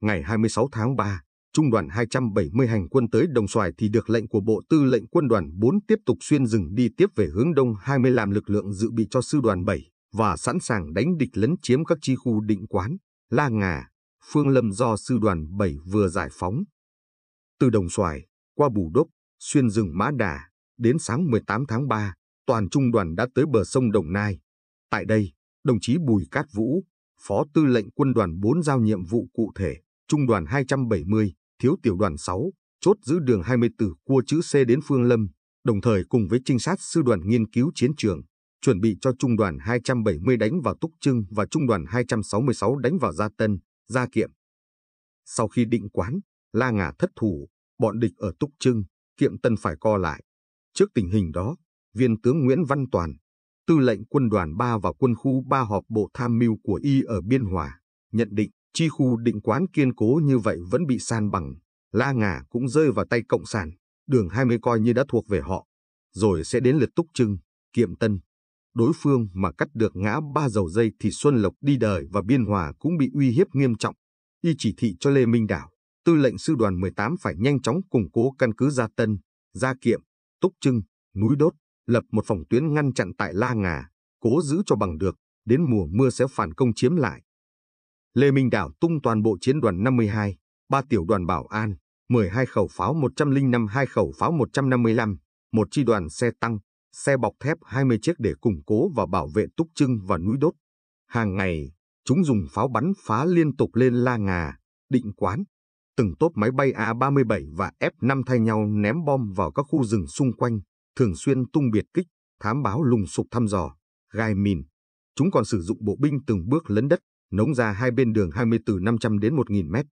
Ngày 26 tháng 3, Trung đoàn 270 hành quân tới Đồng Xoài thì được lệnh của Bộ Tư lệnh Quân đoàn 4 tiếp tục xuyên rừng đi tiếp về hướng đông 20 làm lực lượng dự bị cho sư đoàn 7 và sẵn sàng đánh địch lấn chiếm các chi khu định quán, La Ngà, Phương Lâm do sư đoàn 7 vừa giải phóng. Từ Đồng Xoài, qua Bù Đốc, xuyên rừng Mã Đà, đến sáng 18 tháng 3, toàn trung đoàn đã tới bờ sông Đồng Nai. Tại đây, đồng chí Bùi Cát Vũ, Phó Tư lệnh Quân đoàn 4 giao nhiệm vụ cụ thể, Trung đoàn 270, Thiếu tiểu đoàn 6, chốt giữ đường 24 cua chữ C đến Phương Lâm, đồng thời cùng với trinh sát sư đoàn nghiên cứu chiến trường, chuẩn bị cho trung đoàn 270 đánh vào Túc Trưng và trung đoàn 266 đánh vào Gia Tân, Gia Kiệm. Sau khi định quán, La Ngà thất thủ, bọn địch ở Túc Trưng, Kiệm Tân phải co lại. Trước tình hình đó, viên tướng Nguyễn Văn Toàn, tư lệnh quân đoàn 3 và quân khu 3 họp bộ tham mưu của Y ở Biên Hòa, nhận định chi khu định quán kiên cố như vậy vẫn bị san bằng, La Ngà cũng rơi vào tay Cộng sản, đường 20 coi như đã thuộc về họ, rồi sẽ đến lượt Túc Trưng, Kiệm Tân đối phương mà cắt được ngã ba dầu dây thì Xuân Lộc đi đời và Biên Hòa cũng bị uy hiếp nghiêm trọng. Y chỉ thị cho Lê Minh Đảo, tư lệnh sư đoàn 18 phải nhanh chóng củng cố căn cứ Gia Tân, Gia Kiệm, Túc Trưng, Núi Đốt, lập một phòng tuyến ngăn chặn tại La Ngà, cố giữ cho bằng được, đến mùa mưa sẽ phản công chiếm lại. Lê Minh Đảo tung toàn bộ chiến đoàn 52, ba tiểu đoàn bảo an, 12 khẩu pháo 105, hai khẩu pháo 155, một chi đoàn xe tăng, xe bọc thép 20 chiếc để củng cố và bảo vệ Túc Trưng và núi đốt. Hàng ngày, chúng dùng pháo bắn phá liên tục lên La Ngà, Định Quán. Từng tốp máy bay A-37 và F-5 thay nhau ném bom vào các khu rừng xung quanh, thường xuyên tung biệt kích, thám báo lùng sục thăm dò, gai mìn. Chúng còn sử dụng bộ binh từng bước lấn đất, nống ra hai bên đường 20 từ 500 đến 1.000 mét.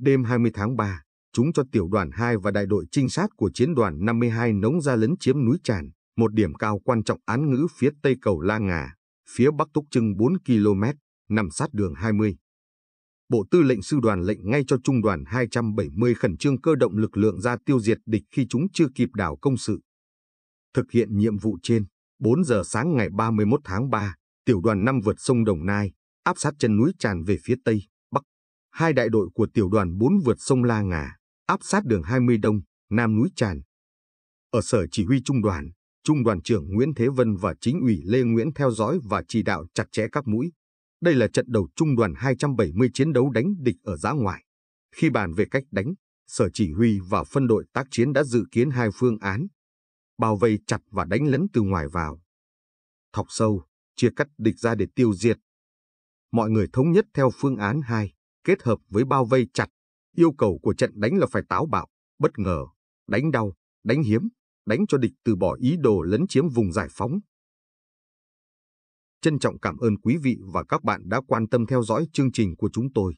Đêm 20 tháng 3, chúng cho tiểu đoàn 2 và đại đội trinh sát của chiến đoàn 52 nống ra lấn chiếm núi Tràn một điểm cao quan trọng án ngữ phía tây cầu La Ngà, phía bắc Túc Trưng 4 km, nằm sát đường 20. Bộ Tư lệnh Sư đoàn lệnh ngay cho Trung đoàn 270 khẩn trương cơ động lực lượng ra tiêu diệt địch khi chúng chưa kịp đảo công sự. Thực hiện nhiệm vụ trên, 4 giờ sáng ngày 31 tháng 3, tiểu đoàn 5 vượt sông Đồng Nai, áp sát chân núi tràn về phía tây, bắc. Hai đại đội của tiểu đoàn 4 vượt sông La Ngà, áp sát đường 20 đông, nam núi tràn. Ở sở chỉ huy trung đoàn, Trung đoàn trưởng Nguyễn Thế Vân và chính ủy Lê Nguyễn theo dõi và chỉ đạo chặt chẽ các mũi. Đây là trận đầu trung đoàn 270 chiến đấu đánh địch ở giã ngoại. Khi bàn về cách đánh, sở chỉ huy và phân đội tác chiến đã dự kiến hai phương án. Bao vây chặt và đánh lấn từ ngoài vào. Thọc sâu, chia cắt địch ra để tiêu diệt. Mọi người thống nhất theo phương án 2, kết hợp với bao vây chặt. Yêu cầu của trận đánh là phải táo bạo, bất ngờ, đánh đau, đánh hiếm, đánh cho địch từ bỏ ý đồ lấn chiếm vùng giải phóng. Trân trọng cảm ơn quý vị và các bạn đã quan tâm theo dõi chương trình của chúng tôi.